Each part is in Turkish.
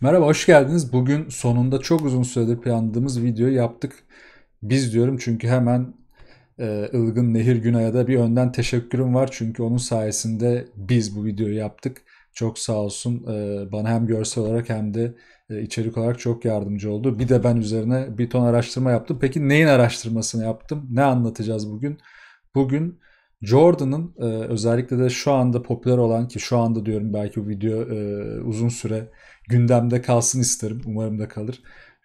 Merhaba hoş geldiniz. Bugün sonunda çok uzun süredir planladığımız videoyu yaptık. Biz diyorum çünkü hemen e, Ilgın Nehir Günay'a da bir önden teşekkürüm var. Çünkü onun sayesinde biz bu videoyu yaptık. Çok sağ olsun e, bana hem görsel olarak hem de e, içerik olarak çok yardımcı oldu. Bir de ben üzerine bir ton araştırma yaptım. Peki neyin araştırmasını yaptım? Ne anlatacağız bugün? Bugün Jordan'ın e, özellikle de şu anda popüler olan ki şu anda diyorum belki bu video e, uzun süre gündemde kalsın isterim. Umarım da kalır.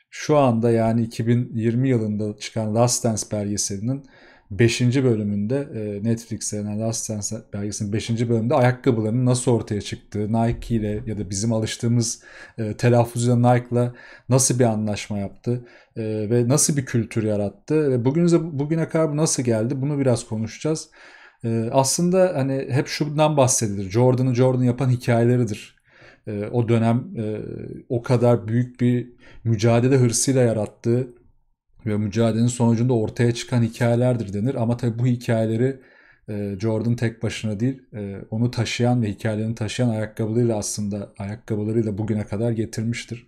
Şu anda yani 2020 yılında çıkan Last Dance belgeselinin 5. bölümünde e, Netflix'e yani Last Dance belgesinin 5. bölümünde ayakkabıların nasıl ortaya çıktığı, Nike ile ya da bizim alıştığımız e, telaffuzuyla Nike'la nasıl bir anlaşma yaptı e, ve nasıl bir kültür yarattı ve bugünüze bugüne kadar bu nasıl geldi bunu biraz konuşacağız. E, aslında hani hep şundan bahsedilir. Jordan'ı Jordan yapan hikayeleridir e, o dönem e, o kadar büyük bir mücadele hırsıyla yarattığı ve mücadelenin sonucunda ortaya çıkan hikayelerdir denir. Ama tabii bu hikayeleri e, Jordan tek başına değil, e, onu taşıyan ve hikayelerini taşıyan ayakkabılarıyla aslında ayakkabılarıyla bugüne kadar getirmiştir.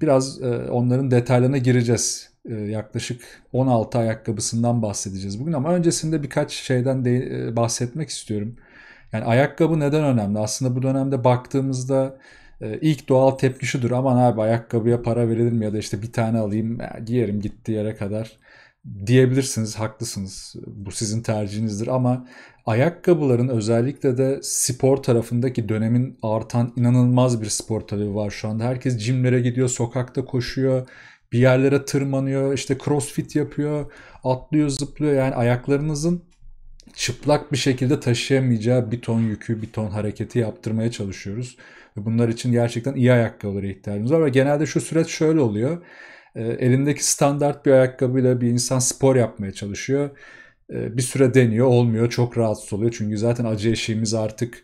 Biraz e, onların detaylarına gireceğiz. E, yaklaşık 16 ayakkabısından bahsedeceğiz bugün ama öncesinde birkaç şeyden de, e, bahsetmek istiyorum. Yani ayakkabı neden önemli? Aslında bu dönemde baktığımızda e, ilk doğal tepki şudur. Aman abi ayakkabıya para verilir mi ya da işte bir tane alayım e, giyerim gittiği yere kadar diyebilirsiniz. Haklısınız. Bu sizin tercihinizdir ama ayakkabıların özellikle de spor tarafındaki dönemin artan inanılmaz bir spor talebi var şu anda. Herkes cimlere gidiyor, sokakta koşuyor, bir yerlere tırmanıyor, işte crossfit yapıyor, atlıyor, zıplıyor. Yani ayaklarınızın çıplak bir şekilde taşıyamayacağı bir ton yükü, bir ton hareketi yaptırmaya çalışıyoruz. Ve bunlar için gerçekten iyi ayakkabılara ihtiyacımız var. Ve genelde şu süreç şöyle oluyor. E, elindeki standart bir ayakkabıyla bir insan spor yapmaya çalışıyor. E, bir süre deniyor, olmuyor, çok rahatsız oluyor. Çünkü zaten acı eşiğimiz artık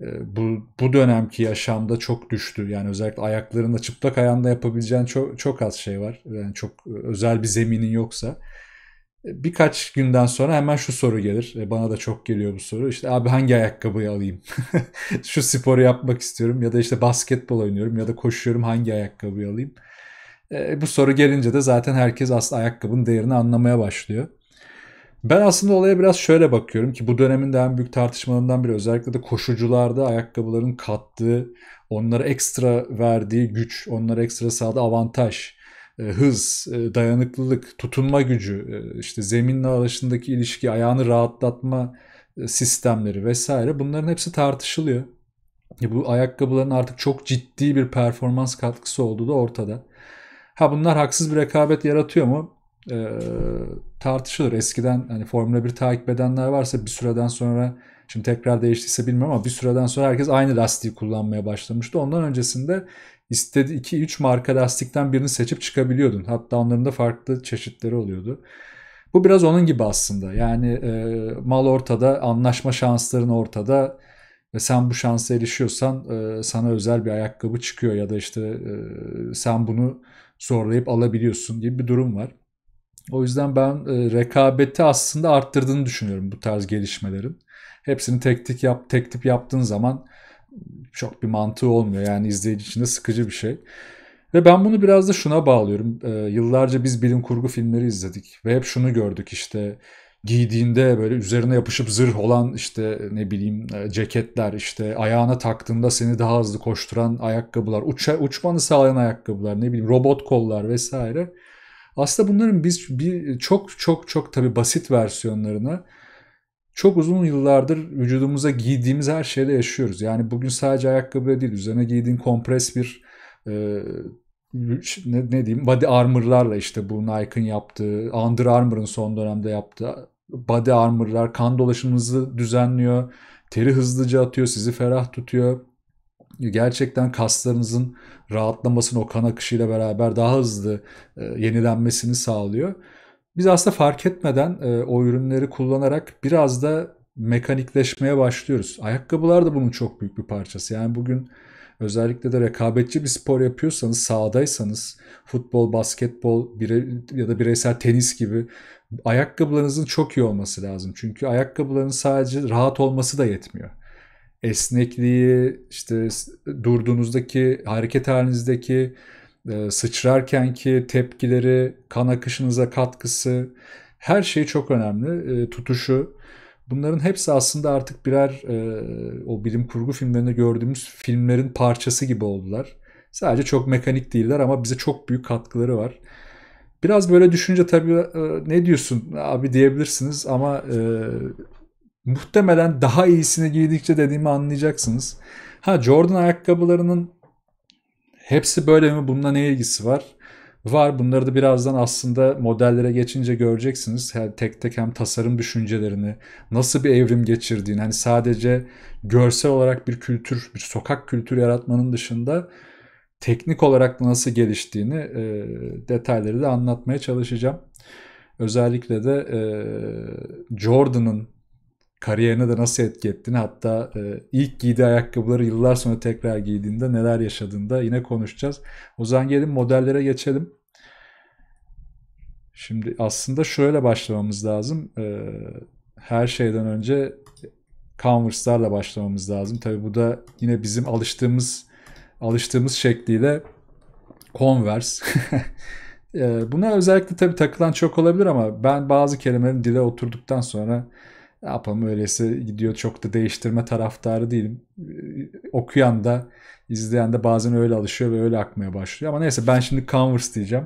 e, bu, bu dönemki yaşamda çok düştü. Yani özellikle ayaklarında çıplak ayağında yapabileceğin çok, çok az şey var. Yani çok e, özel bir zeminin yoksa birkaç günden sonra hemen şu soru gelir. E, bana da çok geliyor bu soru. İşte abi hangi ayakkabıyı alayım? şu sporu yapmak istiyorum ya da işte basketbol oynuyorum ya da koşuyorum hangi ayakkabıyı alayım? E, bu soru gelince de zaten herkes aslında ayakkabının değerini anlamaya başlıyor. Ben aslında olaya biraz şöyle bakıyorum ki bu dönemin de en büyük tartışmalarından biri özellikle de koşucularda ayakkabıların kattığı, onlara ekstra verdiği güç, onlara ekstra sağladığı avantaj e, hız, e, dayanıklılık, tutunma gücü, e, işte zeminle arasındaki ilişki, ayağını rahatlatma sistemleri vesaire bunların hepsi tartışılıyor. Bu ayakkabıların artık çok ciddi bir performans katkısı olduğu da ortada. Ha bunlar haksız bir rekabet yaratıyor mu? Ee, tartışılır. Eskiden hani Formula 1 takip edenler varsa bir süreden sonra şimdi tekrar değiştiyse bilmiyorum ama bir süreden sonra herkes aynı lastiği kullanmaya başlamıştı. Ondan öncesinde istedi 2-3 marka lastikten birini seçip çıkabiliyordun. Hatta onların da farklı çeşitleri oluyordu. Bu biraz onun gibi aslında. Yani e, mal ortada, anlaşma şansların ortada ve sen bu şansa erişiyorsan e, sana özel bir ayakkabı çıkıyor ya da işte e, sen bunu zorlayıp alabiliyorsun gibi bir durum var. O yüzden ben e, rekabeti aslında arttırdığını düşünüyorum bu tarz gelişmelerin. Hepsini tek tek yap tek tip yaptığın zaman çok bir mantığı olmuyor. Yani izleyici için de sıkıcı bir şey. Ve ben bunu biraz da şuna bağlıyorum. Ee, yıllarca biz bilim kurgu filmleri izledik ve hep şunu gördük işte giydiğinde böyle üzerine yapışıp zırh olan işte ne bileyim e, ceketler işte ayağına taktığında seni daha hızlı koşturan ayakkabılar, uça, uçmanı sağlayan ayakkabılar, ne bileyim robot kollar vesaire. Aslında bunların biz bir çok çok çok tabi basit versiyonlarına çok uzun yıllardır vücudumuza giydiğimiz her şeyde yaşıyoruz. Yani bugün sadece ayakkabı değil üzerine giydiğin kompres bir e, ne, ne diyeyim body armor'larla işte bu Nike'ın yaptığı Under Armour'ın son dönemde yaptığı body armor'lar kan dolaşımınızı düzenliyor. Teri hızlıca atıyor, sizi ferah tutuyor. Gerçekten kaslarınızın rahatlamasını o kan akışıyla beraber daha hızlı e, yenilenmesini sağlıyor. Biz aslında fark etmeden e, o ürünleri kullanarak biraz da mekanikleşmeye başlıyoruz. Ayakkabılar da bunun çok büyük bir parçası. Yani bugün özellikle de rekabetçi bir spor yapıyorsanız, sahadaysanız, futbol, basketbol bire, ya da bireysel tenis gibi ayakkabılarınızın çok iyi olması lazım. Çünkü ayakkabıların sadece rahat olması da yetmiyor. Esnekliği, işte durduğunuzdaki, hareket halinizdeki e, sıçrarkenki tepkileri, kan akışınıza katkısı, her şey çok önemli. E, tutuşu. Bunların hepsi aslında artık birer e, o bilim kurgu filmlerinde gördüğümüz filmlerin parçası gibi oldular. Sadece çok mekanik değiller ama bize çok büyük katkıları var. Biraz böyle düşünce tabii e, ne diyorsun abi diyebilirsiniz ama e, muhtemelen daha iyisini giydikçe dediğimi anlayacaksınız. Ha Jordan ayakkabılarının hepsi böyle mi? Bununla ne ilgisi var? Var. Bunları da birazdan aslında modellere geçince göreceksiniz. Her tek tek hem tasarım düşüncelerini, nasıl bir evrim geçirdiğini, hani sadece görsel olarak bir kültür, bir sokak kültürü yaratmanın dışında teknik olarak da nasıl geliştiğini e, detayları da anlatmaya çalışacağım. Özellikle de e, Jordan'ın kariyerine de nasıl etki ettiğini hatta e, ilk giydiği ayakkabıları yıllar sonra tekrar giydiğinde neler yaşadığında yine konuşacağız. O zaman gelin modellere geçelim. Şimdi aslında şöyle başlamamız lazım. E, her şeyden önce Converse'larla başlamamız lazım. Tabi bu da yine bizim alıştığımız alıştığımız şekliyle Converse. E, buna özellikle tabii takılan çok olabilir ama ben bazı kelimelerin dile oturduktan sonra ne yapalım öylesi gidiyor çok da değiştirme taraftarı değilim. Ee, okuyan da izleyen de bazen öyle alışıyor ve öyle akmaya başlıyor. Ama neyse ben şimdi Converse diyeceğim.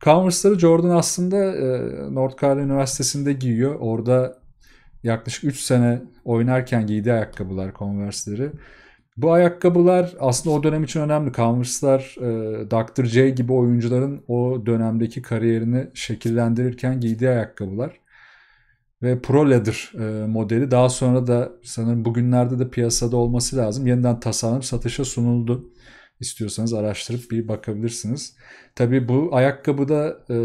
Converse'ları Jordan aslında e, North Carolina Üniversitesi'nde giyiyor. Orada yaklaşık 3 sene oynarken giydi ayakkabılar Converse'leri. Bu ayakkabılar aslında o dönem için önemli. Converse'lar e, Dr. J gibi oyuncuların o dönemdeki kariyerini şekillendirirken giydiği ayakkabılar ve Pro Ladder e, modeli daha sonra da sanırım bugünlerde de piyasada olması lazım. Yeniden tasarlanıp satışa sunuldu. İstiyorsanız araştırıp bir bakabilirsiniz. Tabi bu ayakkabı da e,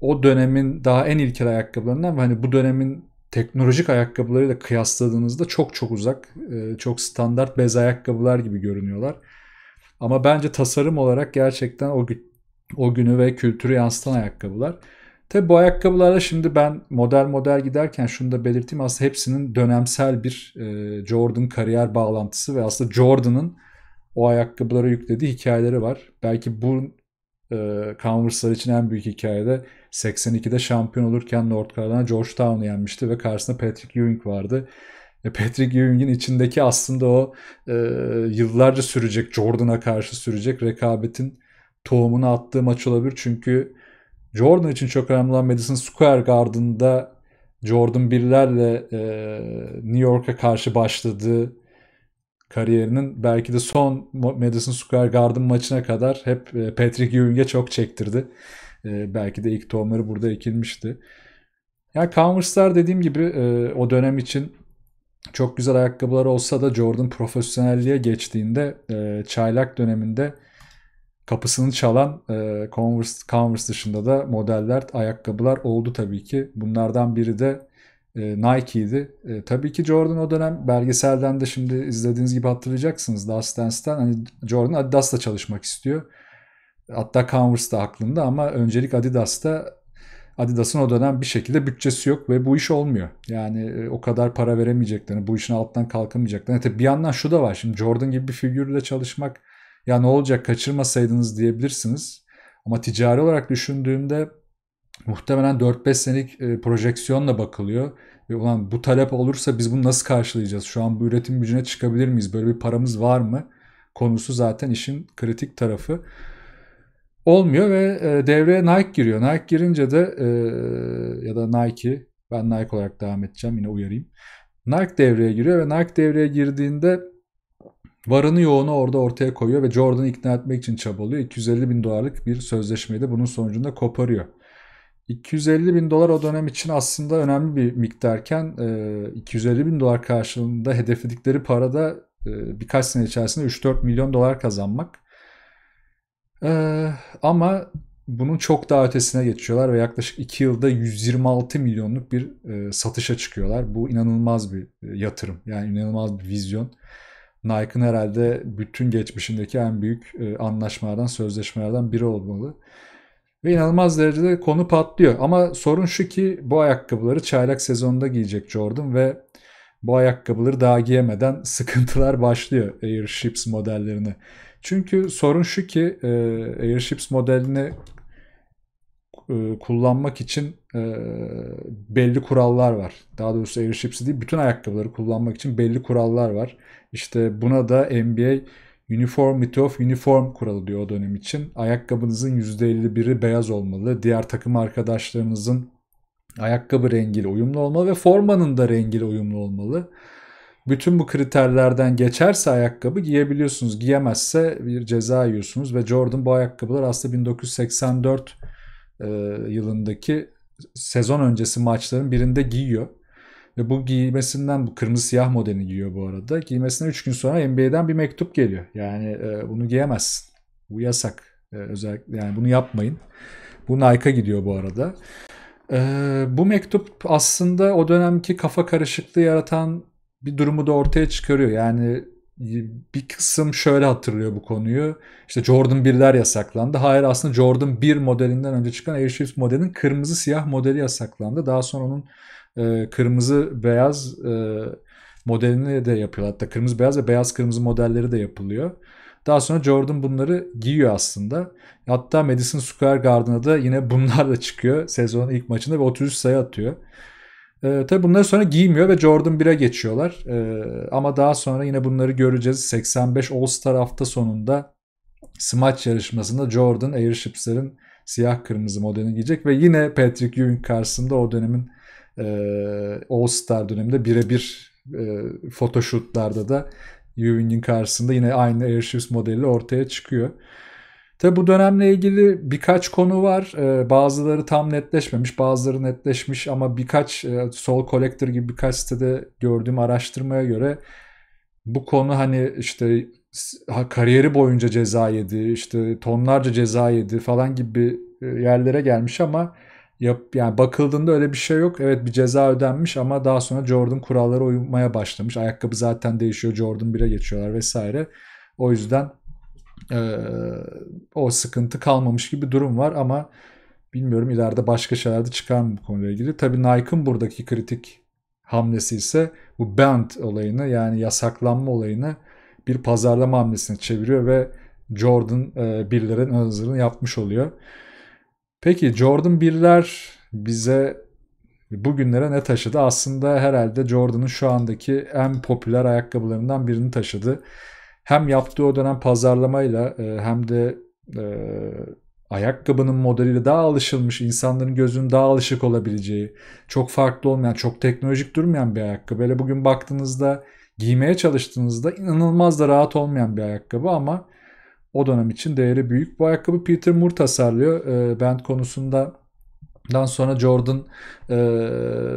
o dönemin daha en ilkel ayakkabılarından ve hani bu dönemin teknolojik ayakkabılarıyla kıyasladığınızda çok çok uzak. E, çok standart bez ayakkabılar gibi görünüyorlar. Ama bence tasarım olarak gerçekten o, o günü ve kültürü yansıtan ayakkabılar. Tabi bu ayakkabılara şimdi ben model model giderken şunu da belirteyim. Aslında hepsinin dönemsel bir e, Jordan kariyer bağlantısı ve aslında Jordan'ın o ayakkabılara yüklediği hikayeleri var. Belki bu e, Converse'lar için en büyük hikayede 82'de şampiyon olurken North Carolina Georgetown'u yenmişti ve karşısında Patrick Ewing vardı. E, Patrick Ewing'in içindeki aslında o e, yıllarca sürecek, Jordan'a karşı sürecek rekabetin tohumunu attığı maç olabilir. Çünkü Jordan için çok önemli olan Madison Square Garden'da Jordan 1'lerle e, New York'a karşı başladığı kariyerinin belki de son Madison Square Garden maçına kadar hep e, Patrick Ewing'e çok çektirdi. E, belki de ilk tohumları burada ekilmişti. Yani Converse'ler dediğim gibi e, o dönem için çok güzel ayakkabılar olsa da Jordan profesyonelliğe geçtiğinde e, çaylak döneminde kapısını çalan e, Converse, Converse dışında da modeller, ayakkabılar oldu tabii ki. Bunlardan biri de e, Nike'ydi. E, tabii ki Jordan o dönem belgeselden de şimdi izlediğiniz gibi hatırlayacaksınız Last Dance'den. Hani Jordan Adidas'la çalışmak istiyor. Hatta Converse de aklında ama öncelik Adidas'ta Adidas'ın o dönem bir şekilde bütçesi yok ve bu iş olmuyor. Yani e, o kadar para veremeyeceklerini, bu işin alttan kalkamayacaklarını. E, tabii bir yandan şu da var. Şimdi Jordan gibi bir figürle çalışmak ya ne olacak kaçırmasaydınız diyebilirsiniz. Ama ticari olarak düşündüğümde muhtemelen 4-5 senelik e, projeksiyonla bakılıyor. Ve ulan bu talep olursa biz bunu nasıl karşılayacağız? Şu an bu üretim gücüne çıkabilir miyiz? Böyle bir paramız var mı? Konusu zaten işin kritik tarafı. Olmuyor ve e, devreye Nike giriyor. Nike girince de e, ya da Nike ben Nike olarak devam edeceğim yine uyarayım. Nike devreye giriyor ve Nike devreye girdiğinde Varını yoğunu orada ortaya koyuyor ve Jordan'ı ikna etmek için çabalıyor. 250 bin dolarlık bir sözleşmeyi de bunun sonucunda koparıyor. 250 bin dolar o dönem için aslında önemli bir miktarken 250 e, bin dolar karşılığında hedefledikleri parada e, birkaç sene içerisinde 3-4 milyon dolar kazanmak. E, ama bunun çok daha ötesine geçiyorlar ve yaklaşık 2 yılda 126 milyonluk bir satışa çıkıyorlar. Bu inanılmaz bir yatırım yani inanılmaz bir vizyon. Nike'ın herhalde bütün geçmişindeki en büyük e, anlaşmalardan, sözleşmelerden biri olmalı. Ve inanılmaz derecede konu patlıyor. Ama sorun şu ki bu ayakkabıları çaylak sezonunda giyecek Jordan ve bu ayakkabıları daha giyemeden sıkıntılar başlıyor Airships modellerini. Çünkü sorun şu ki e, Airships modelini e, kullanmak için belli kurallar var. Daha doğrusu Airships'i değil bütün ayakkabıları kullanmak için belli kurallar var. İşte buna da NBA Uniformity of Uniform kuralı diyor o dönem için. Ayakkabınızın %51'i beyaz olmalı. Diğer takım arkadaşlarınızın ayakkabı rengiyle uyumlu olmalı ve formanın da rengiyle uyumlu olmalı. Bütün bu kriterlerden geçerse ayakkabı giyebiliyorsunuz. Giyemezse bir ceza yiyorsunuz ve Jordan bu ayakkabılar aslında 1984 e, yılındaki sezon öncesi maçların birinde giyiyor. Ve bu giymesinden bu kırmızı siyah modelini giyiyor bu arada. giymesine 3 gün sonra NBA'den bir mektup geliyor. Yani e, bunu giyemezsin. Bu yasak. E, özellikle yani bunu yapmayın. Bu Nike'a gidiyor bu arada. E, bu mektup aslında o dönemki kafa karışıklığı yaratan bir durumu da ortaya çıkarıyor. Yani bir kısım şöyle hatırlıyor bu konuyu. İşte Jordan 1'ler yasaklandı. Hayır aslında Jordan 1 modelinden önce çıkan Air Shift modelinin kırmızı siyah modeli yasaklandı. Daha sonra onun e, kırmızı beyaz e, modelini de yapıyorlar. Hatta kırmızı beyaz ve beyaz kırmızı modelleri de yapılıyor. Daha sonra Jordan bunları giyiyor aslında. Hatta Madison Square Garden'a da yine bunlarla çıkıyor sezonun ilk maçında ve 33 sayı atıyor. E, tabii bunları sonra giymiyor ve Jordan 1'e geçiyorlar. E, ama daha sonra yine bunları göreceğiz. 85 All-Star hafta sonunda smaç yarışmasında Jordan Airships'lerin siyah kırmızı modelini giyecek ve yine Patrick Ewing karşısında o dönemin e, All Star döneminde birebir e, photoshootlarda da Ewing'in karşısında yine aynı Airships modeli ortaya çıkıyor. Tabi bu dönemle ilgili birkaç konu var. Ee, bazıları tam netleşmemiş, bazıları netleşmiş ama birkaç e, Soul Collector gibi birkaç sitede gördüğüm araştırmaya göre bu konu hani işte ha, kariyeri boyunca ceza yedi, işte tonlarca ceza yedi falan gibi e, yerlere gelmiş ama Yap, yani bakıldığında öyle bir şey yok. Evet bir ceza ödenmiş ama daha sonra Jordan kurallara uymaya başlamış. Ayakkabı zaten değişiyor. Jordan 1'e geçiyorlar vesaire. O yüzden e, o sıkıntı kalmamış gibi durum var ama bilmiyorum ileride başka şeyler de çıkar mı bu konuyla ilgili. Tabii Nike'ın buradaki kritik hamlesi ise bu band olayını yani yasaklanma olayını bir pazarlama hamlesine çeviriyor ve Jordan e, birlerin hazırlığını yapmış oluyor. Peki Jordan 1'ler bize bugünlere ne taşıdı? Aslında herhalde Jordan'ın şu andaki en popüler ayakkabılarından birini taşıdı. Hem yaptığı o dönem pazarlamayla e, hem de e, ayakkabının modeliyle daha alışılmış, insanların gözünün daha alışık olabileceği, çok farklı olmayan, çok teknolojik durmayan bir ayakkabı. Böyle bugün baktığınızda giymeye çalıştığınızda inanılmaz da rahat olmayan bir ayakkabı ama o dönem için değeri büyük. Bu ayakkabı Peter Moore tasarlıyor. E, band konusunda dan sonra Jordan e,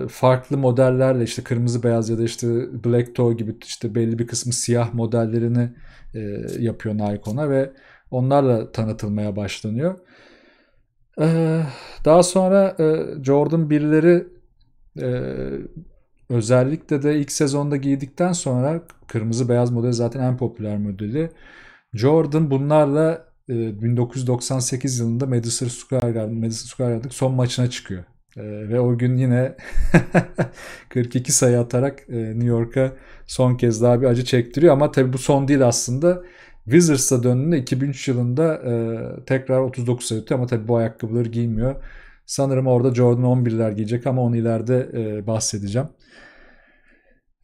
farklı modellerle işte kırmızı beyaz ya da işte black toe gibi işte belli bir kısmı siyah modellerini e, yapıyor Nikon'a ve onlarla tanıtılmaya başlanıyor. E, daha sonra e, Jordan birileri e, özellikle de ilk sezonda giydikten sonra kırmızı beyaz model zaten en popüler modeli. Jordan bunlarla 1998 e, yılında Madison Square Garden, Madison Square Garden son maçına çıkıyor. E, ve o gün yine 42 sayı atarak e, New York'a son kez daha bir acı çektiriyor ama tabii bu son değil aslında. Wizards'a döndüğünde 2003 yılında tekrar 39 sayı atıyor ama tabii bu ayakkabıları giymiyor. Sanırım orada Jordan 11'ler giyecek ama onu ileride bahsedeceğim.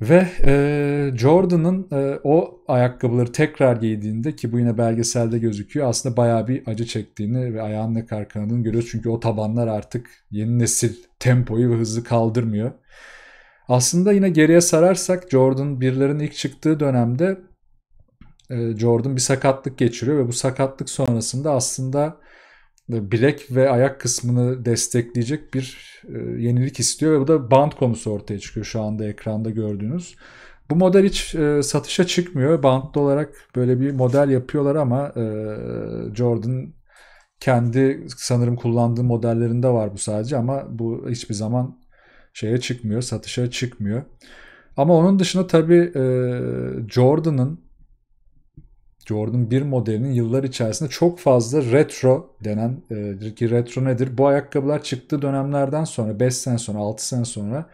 Ve e, Jordan'ın e, o ayakkabıları tekrar giydiğinde ki bu yine belgeselde gözüküyor aslında bayağı bir acı çektiğini ve ayağının ne kadar kanadığını görüyoruz. Çünkü o tabanlar artık yeni nesil tempoyu ve hızı kaldırmıyor. Aslında yine geriye sararsak Jordan birilerinin ilk çıktığı dönemde e, Jordan bir sakatlık geçiriyor ve bu sakatlık sonrasında aslında bilek ve ayak kısmını destekleyecek bir e, yenilik istiyor ve bu da band konusu ortaya çıkıyor şu anda ekranda gördüğünüz. Bu model hiç e, satışa çıkmıyor. Bantlı olarak böyle bir model yapıyorlar ama e, Jordan kendi sanırım kullandığı modellerinde var bu sadece ama bu hiçbir zaman şeye çıkmıyor, satışa çıkmıyor. Ama onun dışında tabii e, Jordan'ın Jordan 1 modelinin yıllar içerisinde çok fazla retro denen e, ki retro nedir? Bu ayakkabılar çıktığı dönemlerden sonra 5 sene sonra 6 sene sonra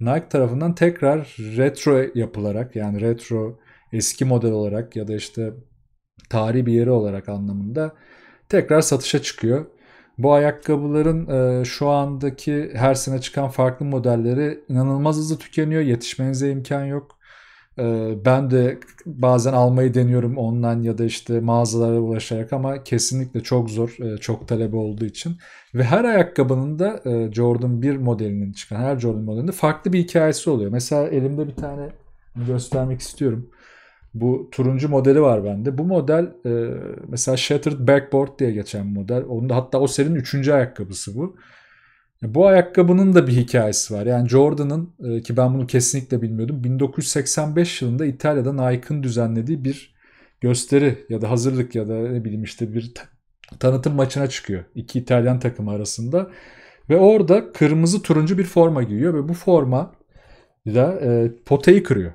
Nike tarafından tekrar retro yapılarak yani retro eski model olarak ya da işte tarihi bir yeri olarak anlamında tekrar satışa çıkıyor. Bu ayakkabıların e, şu andaki her sene çıkan farklı modelleri inanılmaz hızlı tükeniyor. Yetişmenize imkan yok. Ee, ben de bazen almayı deniyorum online ya da işte mağazalara ulaşarak ama kesinlikle çok zor. E, çok talebi olduğu için. Ve her ayakkabının da e, Jordan 1 modelinin çıkan her Jordan modelinde farklı bir hikayesi oluyor. Mesela elimde bir tane göstermek istiyorum. Bu turuncu modeli var bende. Bu model e, mesela Shattered Backboard diye geçen model. Onun da hatta o serinin 3. ayakkabısı bu. Bu ayakkabının da bir hikayesi var. Yani Jordan'ın e, ki ben bunu kesinlikle bilmiyordum. 1985 yılında İtalya'da Nike'ın düzenlediği bir gösteri ya da hazırlık ya da ne bileyim işte bir tanıtım maçına çıkıyor. iki İtalyan takımı arasında. Ve orada kırmızı turuncu bir forma giyiyor ve bu forma da e, potayı kırıyor.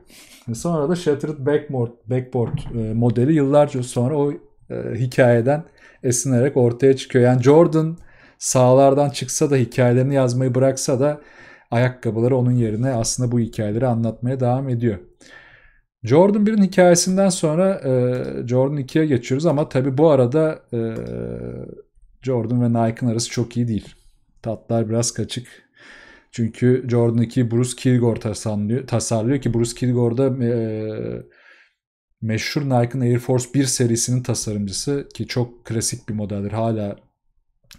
sonra da Shattered Backboard, backboard e, modeli yıllarca sonra o e, hikayeden esinlenerek ortaya çıkıyor. Yani Jordan Sağlardan çıksa da hikayelerini yazmayı bıraksa da ayakkabıları onun yerine aslında bu hikayeleri anlatmaya devam ediyor. Jordan 1'in hikayesinden sonra e, Jordan 2'ye geçiyoruz ama tabi bu arada e, Jordan ve Nike'ın arası çok iyi değil. Tatlar biraz kaçık. Çünkü Jordan 2 Bruce Kilgore tasarlıyor, tasarlıyor ki Bruce Kilgore da e, meşhur Nike'ın Air Force 1 serisinin tasarımcısı ki çok klasik bir modeldir. Hala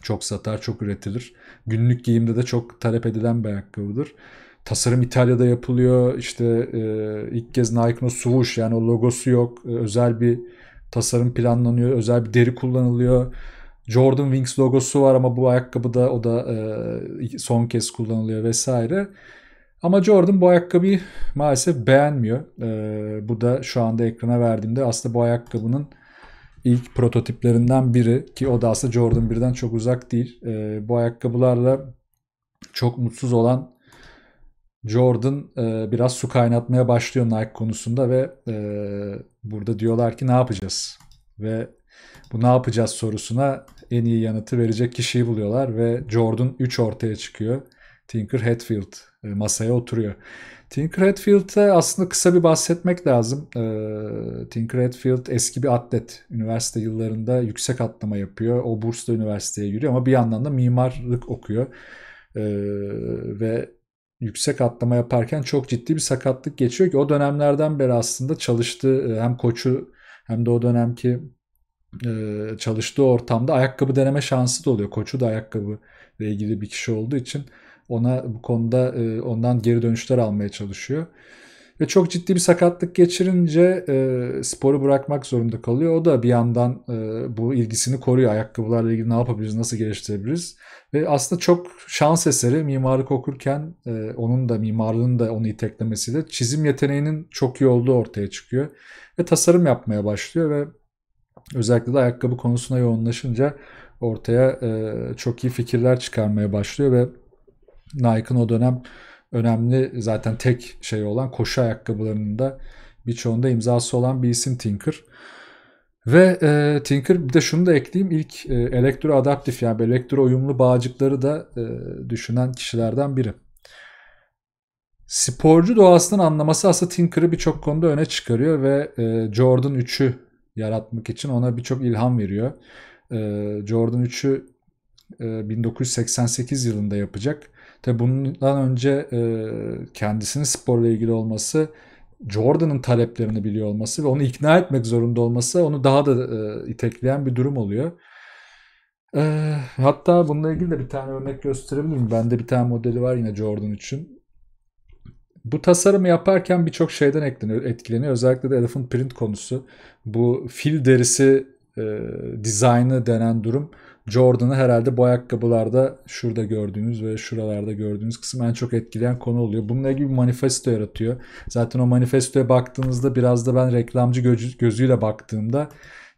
çok satar, çok üretilir. Günlük giyimde de çok talep edilen bir ayakkabıdır. Tasarım İtalya'da yapılıyor. İşte e, ilk kez Nike'ın suvuş, yani o logosu yok. E, özel bir tasarım planlanıyor. Özel bir deri kullanılıyor. Jordan Wings logosu var ama bu ayakkabıda o da e, son kez kullanılıyor vesaire. Ama Jordan bu ayakkabıyı maalesef beğenmiyor. E, bu da şu anda ekrana verdiğimde aslında bu ayakkabının ilk prototiplerinden biri ki o da aslında Jordan 1'den çok uzak değil. E, bu ayakkabılarla çok mutsuz olan Jordan e, biraz su kaynatmaya başlıyor Nike konusunda ve e, burada diyorlar ki ne yapacağız? Ve bu ne yapacağız sorusuna en iyi yanıtı verecek kişiyi buluyorlar ve Jordan 3 ortaya çıkıyor. Tinker Hatfield e, masaya oturuyor. Tink Redfield'e aslında kısa bir bahsetmek lazım. E, ee, Tink Redfield eski bir atlet. Üniversite yıllarında yüksek atlama yapıyor. O bursla üniversiteye giriyor ama bir yandan da mimarlık okuyor. E, ve yüksek atlama yaparken çok ciddi bir sakatlık geçiyor ki o dönemlerden beri aslında çalıştığı e, hem koçu hem de o dönemki e, çalıştığı ortamda ayakkabı deneme şansı da oluyor. Koçu da ayakkabı ile ilgili bir kişi olduğu için ona bu konuda e, ondan geri dönüşler almaya çalışıyor. Ve çok ciddi bir sakatlık geçirince e, sporu bırakmak zorunda kalıyor. O da bir yandan e, bu ilgisini koruyor. Ayakkabılarla ilgili ne yapabiliriz, nasıl geliştirebiliriz? Ve aslında çok şans eseri mimarlık okurken e, onun da mimarlığın da onu iteklemesiyle çizim yeteneğinin çok iyi olduğu ortaya çıkıyor. Ve tasarım yapmaya başlıyor ve özellikle de ayakkabı konusuna yoğunlaşınca ortaya e, çok iyi fikirler çıkarmaya başlıyor ve Nike'ın o dönem önemli zaten tek şey olan koşu ayakkabılarının da birçoğunda imzası olan bir isim Tinker. Ve e, Tinker bir de şunu da ekleyeyim ilk e, elektro adaptif yani elektro uyumlu bağcıkları da e, düşünen kişilerden biri. Sporcu doğasının anlaması aslında Tinker'ı birçok konuda öne çıkarıyor ve e, Jordan 3'ü yaratmak için ona birçok ilham veriyor. E, Jordan 3'ü e, 1988 yılında yapacak. Tabi bundan önce e, kendisinin sporla ilgili olması, Jordan'ın taleplerini biliyor olması ve onu ikna etmek zorunda olması onu daha da e, itekleyen bir durum oluyor. E, hatta bununla ilgili de bir tane örnek gösterebilirim. Bende bir tane modeli var yine Jordan için. Bu tasarımı yaparken birçok şeyden etkileniyor. Özellikle de elephant print konusu. Bu fil derisi e, dizaynı denen durum Jordan'ı herhalde bu ayakkabılarda şurada gördüğünüz ve şuralarda gördüğünüz kısım en çok etkileyen konu oluyor. Bununla ilgili bir manifesto yaratıyor. Zaten o manifestoya baktığınızda biraz da ben reklamcı gözü, gözüyle baktığımda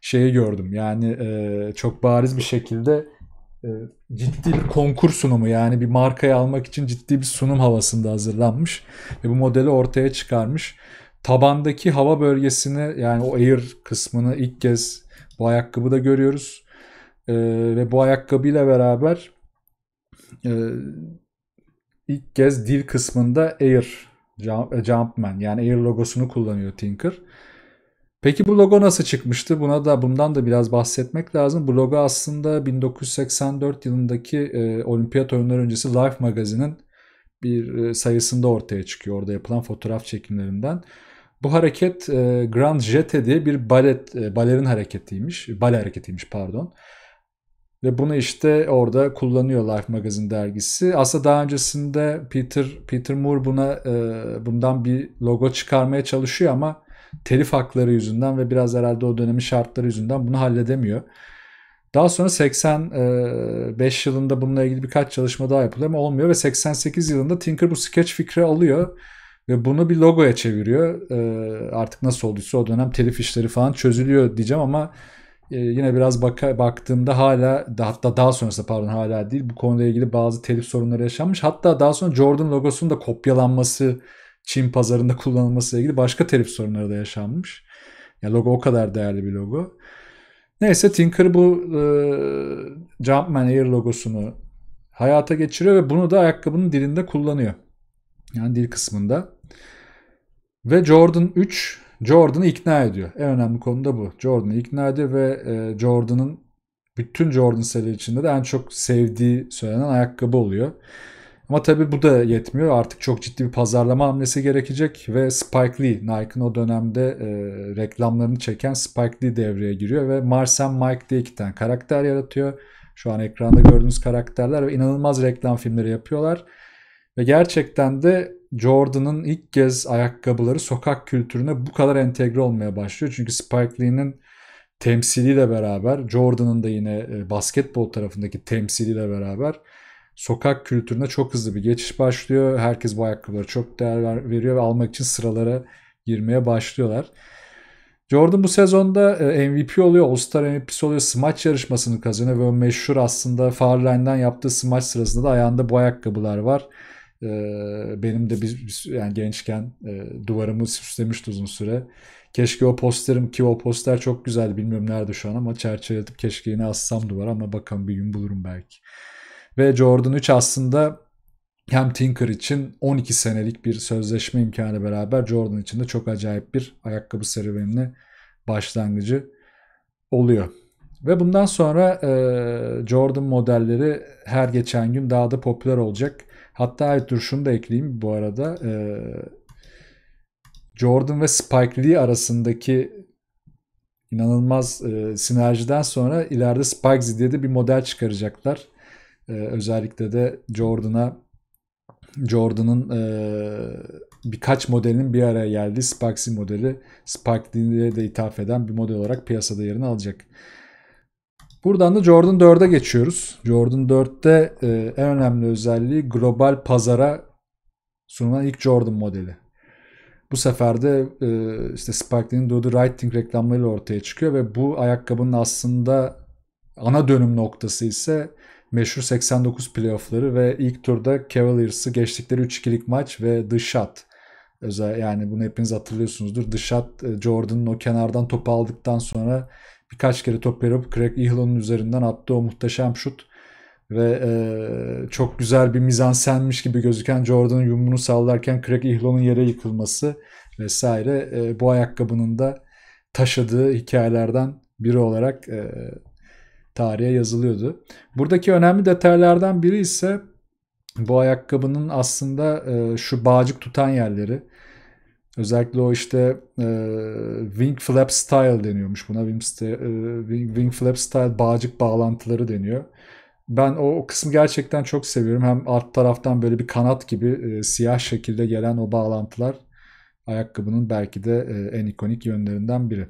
şeyi gördüm. Yani e, çok bariz bir şekilde e, ciddi bir konkur sunumu yani bir markayı almak için ciddi bir sunum havasında hazırlanmış ve bu modeli ortaya çıkarmış. Tabandaki hava bölgesini yani o air kısmını ilk kez bu ayakkabıda görüyoruz. E, ve bu ayakkabıyla beraber e, ilk kez dil kısmında Air e, Jumpman yani Air logosunu kullanıyor Tinker. Peki bu logo nasıl çıkmıştı? Buna da bundan da biraz bahsetmek lazım. Bu logo aslında 1984 yılındaki e, Olimpiyat oyunları öncesi Life magazinin bir e, sayısında ortaya çıkıyor. Orada yapılan fotoğraf çekimlerinden. Bu hareket e, Grand Jete diye bir balet e, balerin hareketiymiş. Bale hareketiymiş pardon. Ve bunu işte orada kullanıyor Life Magazine dergisi. Aslında daha öncesinde Peter Peter Moore buna e, bundan bir logo çıkarmaya çalışıyor ama telif hakları yüzünden ve biraz herhalde o dönemin şartları yüzünden bunu halledemiyor. Daha sonra 85 e, yılında bununla ilgili birkaç çalışma daha yapılıyor ama olmuyor ve 88 yılında Tinker bu sketch fikri alıyor ve bunu bir logoya çeviriyor. E, artık nasıl olduysa o dönem telif işleri falan çözülüyor diyeceğim ama ee, yine biraz baka, baktığımda hala da, hatta daha sonrasında pardon hala değil bu konuyla ilgili bazı telif sorunları yaşanmış. Hatta daha sonra Jordan logosunun da kopyalanması Çin pazarında kullanılması ile ilgili başka telif sorunları da yaşanmış. Ya logo o kadar değerli bir logo. Neyse Tinker bu e, Jumpman Air logosunu hayata geçiriyor ve bunu da ayakkabının dilinde kullanıyor. Yani dil kısmında. Ve Jordan 3 Jordan'ı ikna ediyor. En önemli konu da bu. Jordan'ı ikna ediyor ve e, Jordan'ın bütün Jordan serileri içinde de en çok sevdiği söylenen ayakkabı oluyor. Ama tabi bu da yetmiyor. Artık çok ciddi bir pazarlama hamlesi gerekecek ve Spike Lee, Nike'ın o dönemde e, reklamlarını çeken Spike Lee devreye giriyor ve Mars and Mike diye iki tane karakter yaratıyor. Şu an ekranda gördüğünüz karakterler ve inanılmaz reklam filmleri yapıyorlar. Ve gerçekten de Jordan'ın ilk kez ayakkabıları sokak kültürüne bu kadar entegre olmaya başlıyor. Çünkü Spike Lee'nin temsiliyle beraber Jordan'ın da yine e, basketbol tarafındaki temsiliyle beraber sokak kültürüne çok hızlı bir geçiş başlıyor. Herkes bu ayakkabıları çok değer veriyor ve almak için sıralara girmeye başlıyorlar. Jordan bu sezonda e, MVP oluyor, All-Star MVP'si oluyor, smaç yarışmasını kazanıyor ve o meşhur aslında Farline'den yaptığı smaç sırasında da ayağında bu ayakkabılar var. E, benim de biz, biz yani gençken e, duvarımı süslemişti uzun süre. Keşke o posterim ki o poster çok güzeldi bilmiyorum nerede şu an ama çerçeveledim keşke yine assam duvara ama bakalım bir gün bulurum belki. Ve Jordan 3 aslında hem Tinker için 12 senelik bir sözleşme imkanı beraber Jordan için de çok acayip bir ayakkabı serüvenine başlangıcı oluyor. Ve bundan sonra e, Jordan modelleri her geçen gün daha da popüler olacak. Hatta evet dur şunu da ekleyeyim bu arada. Ee, Jordan ve Spike Lee arasındaki inanılmaz e, sinerjiden sonra ileride Spike diye de bir model çıkaracaklar. E, özellikle de Jordan'a Jordan'ın e, birkaç modelinin bir araya geldiği Spike Spikesy modeli Spike Lee'ye de ithaf eden bir model olarak piyasada yerini alacak. Buradan da Jordan 4'e geçiyoruz. Jordan 4'te e, en önemli özelliği global pazara sunulan ilk Jordan modeli. Bu sefer de e, işte Sparkle'nin Do The Right Thing reklamlarıyla ortaya çıkıyor ve bu ayakkabının aslında ana dönüm noktası ise meşhur 89 playoffları ve ilk turda Cavaliers'ı geçtikleri 3-2'lik maç ve The Shot. Özel, yani bunu hepiniz hatırlıyorsunuzdur. The Shot e, Jordan'ın o kenardan topu aldıktan sonra birkaç kere top verip Craig Ehlon'un üzerinden attığı o muhteşem şut ve e, çok güzel bir mizansenmiş gibi gözüken Jordan'ın yumruğunu sallarken Craig Ehlon'un yere yıkılması vesaire e, bu ayakkabının da taşıdığı hikayelerden biri olarak e, tarihe yazılıyordu. Buradaki önemli detaylardan biri ise bu ayakkabının aslında e, şu bağcık tutan yerleri. Özellikle o işte e, wing flap style deniyormuş buna. Wing, e, wing, wing flap style bağcık bağlantıları deniyor. Ben o, o kısmı gerçekten çok seviyorum. Hem alt taraftan böyle bir kanat gibi e, siyah şekilde gelen o bağlantılar ayakkabının belki de e, en ikonik yönlerinden biri.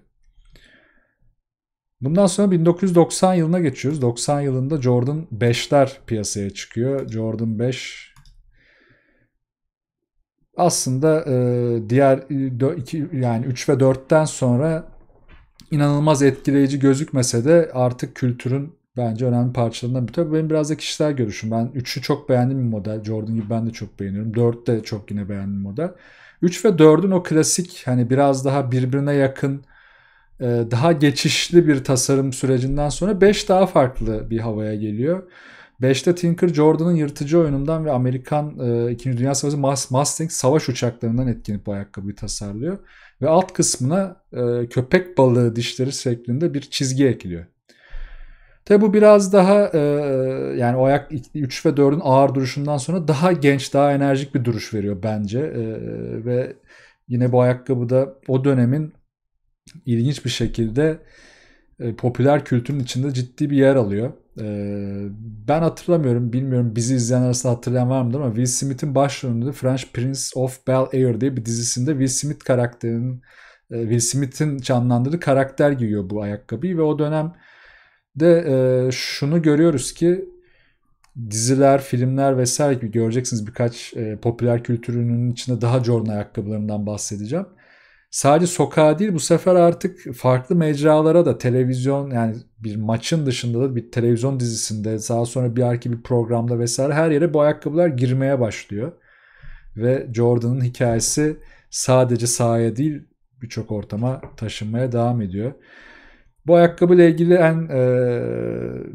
Bundan sonra 1990 yılına geçiyoruz. 90 yılında Jordan 5'ler piyasaya çıkıyor. Jordan 5 aslında e, diğer e, iki, yani 3 ve 4'ten sonra inanılmaz etkileyici gözükmese de artık kültürün bence önemli parçalarından bir. Tabii benim biraz da kişisel görüşüm. Ben 3'ü çok beğendim bir model. Jordan gibi ben de çok beğeniyorum. 4 de çok yine beğendim model. 3 ve 4'ün o klasik hani biraz daha birbirine yakın e, daha geçişli bir tasarım sürecinden sonra 5 daha farklı bir havaya geliyor. 5'te Tinker Jordan'ın yırtıcı oyunundan ve Amerikan e, 2. Dünya Savaşı Mas Mustang savaş uçaklarından etkilenip bu ayakkabıyı tasarlıyor. Ve alt kısmına e, köpek balığı dişleri şeklinde bir çizgi ekliyor. Tabi bu biraz daha e, yani o ayak 3 ve 4'ün ağır duruşundan sonra daha genç, daha enerjik bir duruş veriyor bence. E, ve yine bu ayakkabı da o dönemin ilginç bir şekilde e, popüler kültürün içinde ciddi bir yer alıyor. E, ben hatırlamıyorum, bilmiyorum bizi izleyen arasında hatırlayan var mıdır ama Will Smith'in başrolünde French Prince of Bel-Air diye bir dizisinde Will Smith karakterinin e, Will Smith'in canlandırdığı karakter giyiyor bu ayakkabıyı ve o dönem de e, şunu görüyoruz ki diziler, filmler vesaire gibi göreceksiniz birkaç e, popüler kültürünün içinde daha Jordan ayakkabılarından bahsedeceğim sadece sokağa değil bu sefer artık farklı mecralara da televizyon yani bir maçın dışında da bir televizyon dizisinde daha sonra bir arki bir programda vesaire her yere bu ayakkabılar girmeye başlıyor. Ve Jordan'ın hikayesi sadece sahaya değil birçok ortama taşınmaya devam ediyor. Bu ayakkabıyla ilgili en e,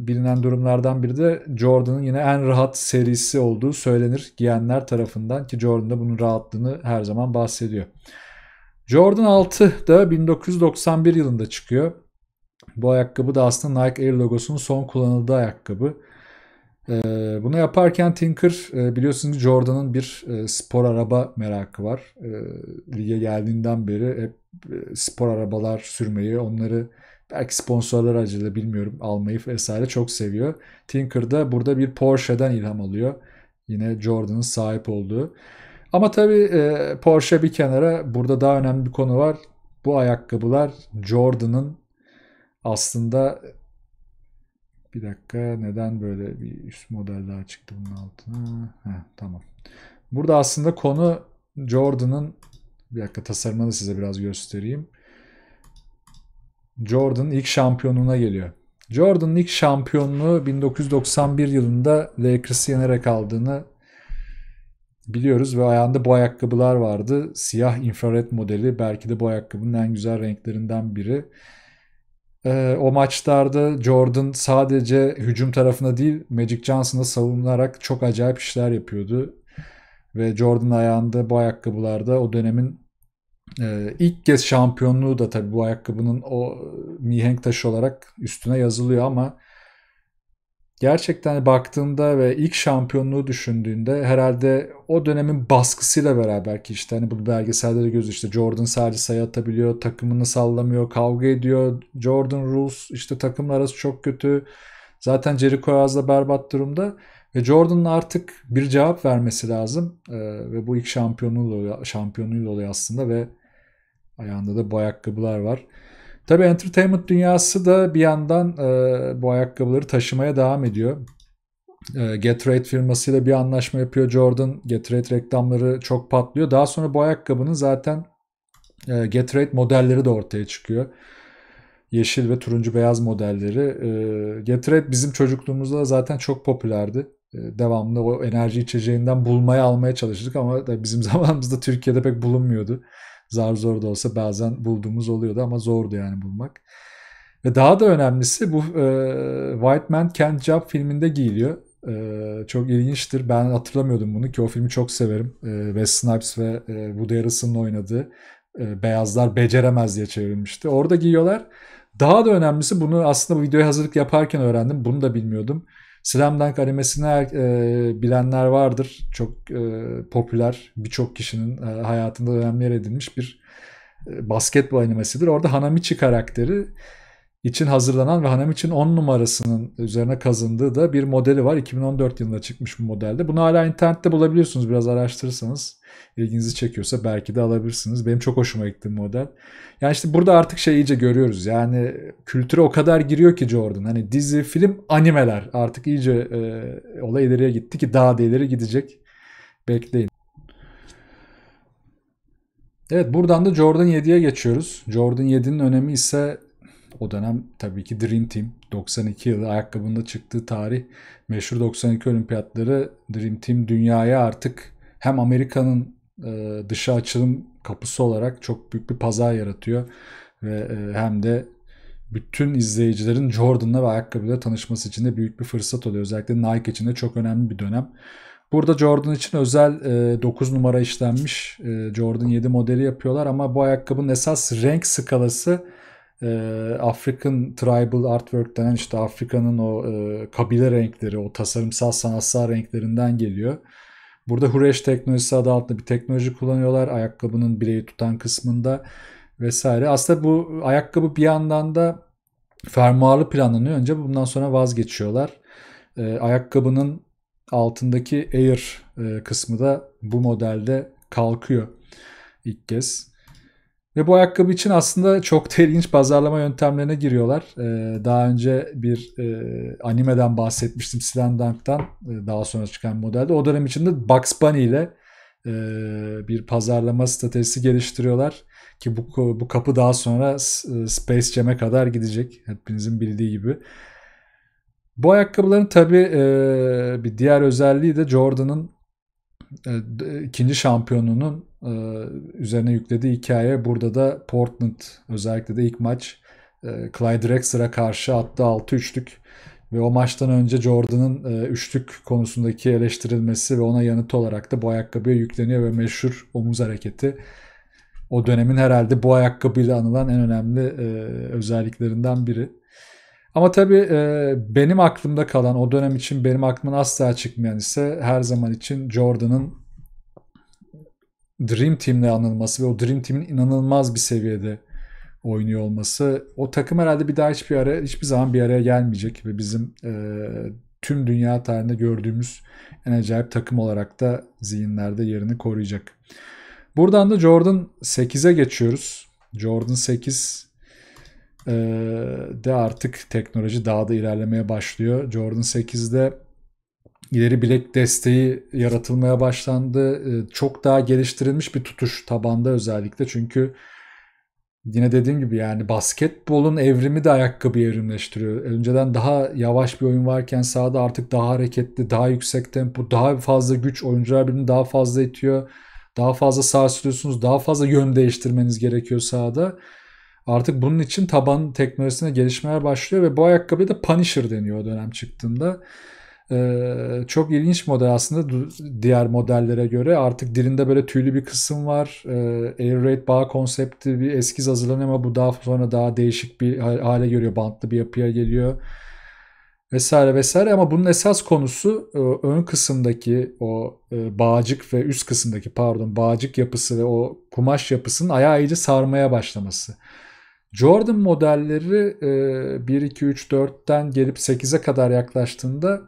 bilinen durumlardan biri de Jordan'ın yine en rahat serisi olduğu söylenir giyenler tarafından ki Jordan da bunun rahatlığını her zaman bahsediyor. Jordan 6 da 1991 yılında çıkıyor. Bu ayakkabı da aslında Nike Air logosunun son kullanıldığı ayakkabı. Ee, bunu yaparken Tinker e, biliyorsunuz Jordan'ın bir e, spor araba merakı var. E, lige geldiğinden beri hep spor arabalar sürmeyi, onları belki sponsorlar aracılığıyla bilmiyorum almayı vesaire çok seviyor. Tinker da burada bir Porsche'den ilham alıyor. Yine Jordan'ın sahip olduğu. Ama tabii e, Porsche bir kenara burada daha önemli bir konu var. Bu ayakkabılar Jordan'ın aslında bir dakika neden böyle bir üst model daha çıktı bunun altına? Heh, tamam. Burada aslında konu Jordan'ın bir dakika tasarımını size biraz göstereyim. Jordan ilk şampiyonluğuna geliyor. Jordan'ın ilk şampiyonluğu 1991 yılında Lakers'ı yenerek aldığını biliyoruz ve ayağında bu ayakkabılar vardı. Siyah infrared modeli belki de bu ayakkabının en güzel renklerinden biri. Ee, o maçlarda Jordan sadece hücum tarafına değil Magic Johnson'a savunarak çok acayip işler yapıyordu. Ve Jordan ayağında bu ayakkabılarda o dönemin e, ilk kez şampiyonluğu da tabii bu ayakkabının o e, mihenk taşı olarak üstüne yazılıyor ama gerçekten baktığında ve ilk şampiyonluğu düşündüğünde herhalde o dönemin baskısıyla beraber ki işte hani bu belgeselde de göz işte Jordan sadece sayı atabiliyor, takımını sallamıyor, kavga ediyor. Jordan Rules işte takımlar arası çok kötü. Zaten Jericho Az'la berbat durumda. Ve Jordan'ın artık bir cevap vermesi lazım. Ee, ve bu ilk şampiyonluğu oluyor, şampiyonluğu oluyor aslında ve ayağında da bu ayakkabılar var. Tabii entertainment dünyası da bir yandan e, bu ayakkabıları taşımaya devam ediyor. E, Gatorade firmasıyla bir anlaşma yapıyor Jordan. Gatorade reklamları çok patlıyor. Daha sonra bu ayakkabının zaten e, Gatorade modelleri de ortaya çıkıyor. Yeşil ve turuncu beyaz modelleri. E, Gatorade bizim çocukluğumuzda da zaten çok popülerdi e, devamlı o enerji içeceğinden bulmaya almaya çalıştık ama bizim zamanımızda Türkiye'de pek bulunmuyordu. Zar zor da olsa bazen bulduğumuz oluyordu ama zordu yani bulmak. Ve daha da önemlisi bu e, White Man Can't Jump filminde giyiliyor. E, çok ilginçtir. Ben hatırlamıyordum bunu ki o filmi çok severim. E, Wes Snipes ve e, Woody Harrelson'ın oynadığı e, Beyazlar Beceremez diye çevrilmişti. Orada giyiyorlar. Daha da önemlisi bunu aslında bu videoya hazırlık yaparken öğrendim. Bunu da bilmiyordum. Slam Dunk animesini e, bilenler vardır. Çok e, popüler, birçok kişinin e, hayatında önemli yer edilmiş bir e, basketbol animesidir. Orada Hanamichi karakteri için hazırlanan ve Hanam için 10 numarasının üzerine kazındığı da bir modeli var. 2014 yılında çıkmış bu modelde. Bunu hala internette bulabiliyorsunuz biraz araştırırsanız. ilginizi çekiyorsa belki de alabilirsiniz. Benim çok hoşuma gitti bu model. Yani işte burada artık şey iyice görüyoruz. Yani kültüre o kadar giriyor ki Jordan. Hani dizi, film, animeler artık iyice e, olay ileriye gitti ki daha da ileri gidecek. Bekleyin. Evet buradan da Jordan 7'ye geçiyoruz. Jordan 7'nin önemi ise o dönem tabii ki Dream Team 92 yılı ayakkabında çıktığı tarih meşhur 92 olimpiyatları Dream Team dünyaya artık hem Amerika'nın e, dışa açılım kapısı olarak çok büyük bir pazar yaratıyor ve e, hem de bütün izleyicilerin Jordan'la ve ayakkabıyla tanışması için de büyük bir fırsat oluyor. Özellikle Nike için de çok önemli bir dönem. Burada Jordan için özel e, 9 numara işlenmiş e, Jordan 7 modeli yapıyorlar ama bu ayakkabının esas renk skalası e, African Tribal Artwork denen işte Afrika'nın o e, kabile renkleri, o tasarımsal sanatsal renklerinden geliyor. Burada Hureş teknolojisi adı altında bir teknoloji kullanıyorlar. Ayakkabının bileği tutan kısmında vesaire. Aslında bu ayakkabı bir yandan da fermuarlı planlanıyor. Önce bundan sonra vazgeçiyorlar. E, ayakkabının altındaki Air e, kısmı da bu modelde kalkıyor ilk kez. Ve bu ayakkabı için aslında çok da ilginç pazarlama yöntemlerine giriyorlar. Ee, daha önce bir e, animeden bahsetmiştim Slam Dunk'tan e, daha sonra çıkan modelde. O dönem içinde Bugs Bunny ile e, bir pazarlama stratejisi geliştiriyorlar. Ki bu, bu kapı daha sonra e, Space Jam'e kadar gidecek. Hepinizin bildiği gibi. Bu ayakkabıların tabi e, bir diğer özelliği de Jordan'ın e, ikinci şampiyonunun e, üzerine yüklediği hikaye burada da Portland özellikle de ilk maç e, Clyde Drexler'a karşı attı 6-3'lük ve o maçtan önce Jordan'ın e, üçlük konusundaki eleştirilmesi ve ona yanıt olarak da bu ayakkabıya yükleniyor ve meşhur omuz hareketi. O dönemin herhalde bu ayakkabıyla anılan en önemli özelliklerinden biri. Ama tabii benim aklımda kalan o dönem için benim aklımdan asla çıkmayan ise her zaman için Jordan'ın Dream Team'le anılması ve o Dream Team'in inanılmaz bir seviyede oynuyor olması. O takım herhalde bir daha hiçbir ara hiçbir zaman bir araya gelmeyecek ve bizim e, tüm dünya tarihinde gördüğümüz en acayip takım olarak da zihinlerde yerini koruyacak. Buradan da Jordan 8'e geçiyoruz. Jordan 8 e, de artık teknoloji daha da ilerlemeye başlıyor. Jordan 8'de ileri bilek desteği yaratılmaya başlandı. Ee, çok daha geliştirilmiş bir tutuş tabanda özellikle çünkü yine dediğim gibi yani basketbolun evrimi de ayakkabı evrimleştiriyor. Önceden daha yavaş bir oyun varken sahada artık daha hareketli, daha yüksek tempo, daha fazla güç oyuncular birbirini daha fazla itiyor. Daha fazla sağ sürüyorsunuz, daha fazla yön değiştirmeniz gerekiyor sahada. Artık bunun için taban teknolojisine gelişmeler başlıyor ve bu ayakkabıya da Punisher deniyor o dönem çıktığında. Ee, çok ilginç model aslında diğer modellere göre. Artık dilinde böyle tüylü bir kısım var. Ee, Air Raid bağ konsepti bir eskiz hazırlanıyor ama bu daha sonra daha değişik bir hale görüyor. Bantlı bir yapıya geliyor. Vesaire vesaire ama bunun esas konusu e, ön kısımdaki o e, bağcık ve üst kısımdaki pardon bağcık yapısı ve o kumaş yapısının ayağı iyice sarmaya başlaması. Jordan modelleri 1, 2, 3, 4'ten gelip 8'e kadar yaklaştığında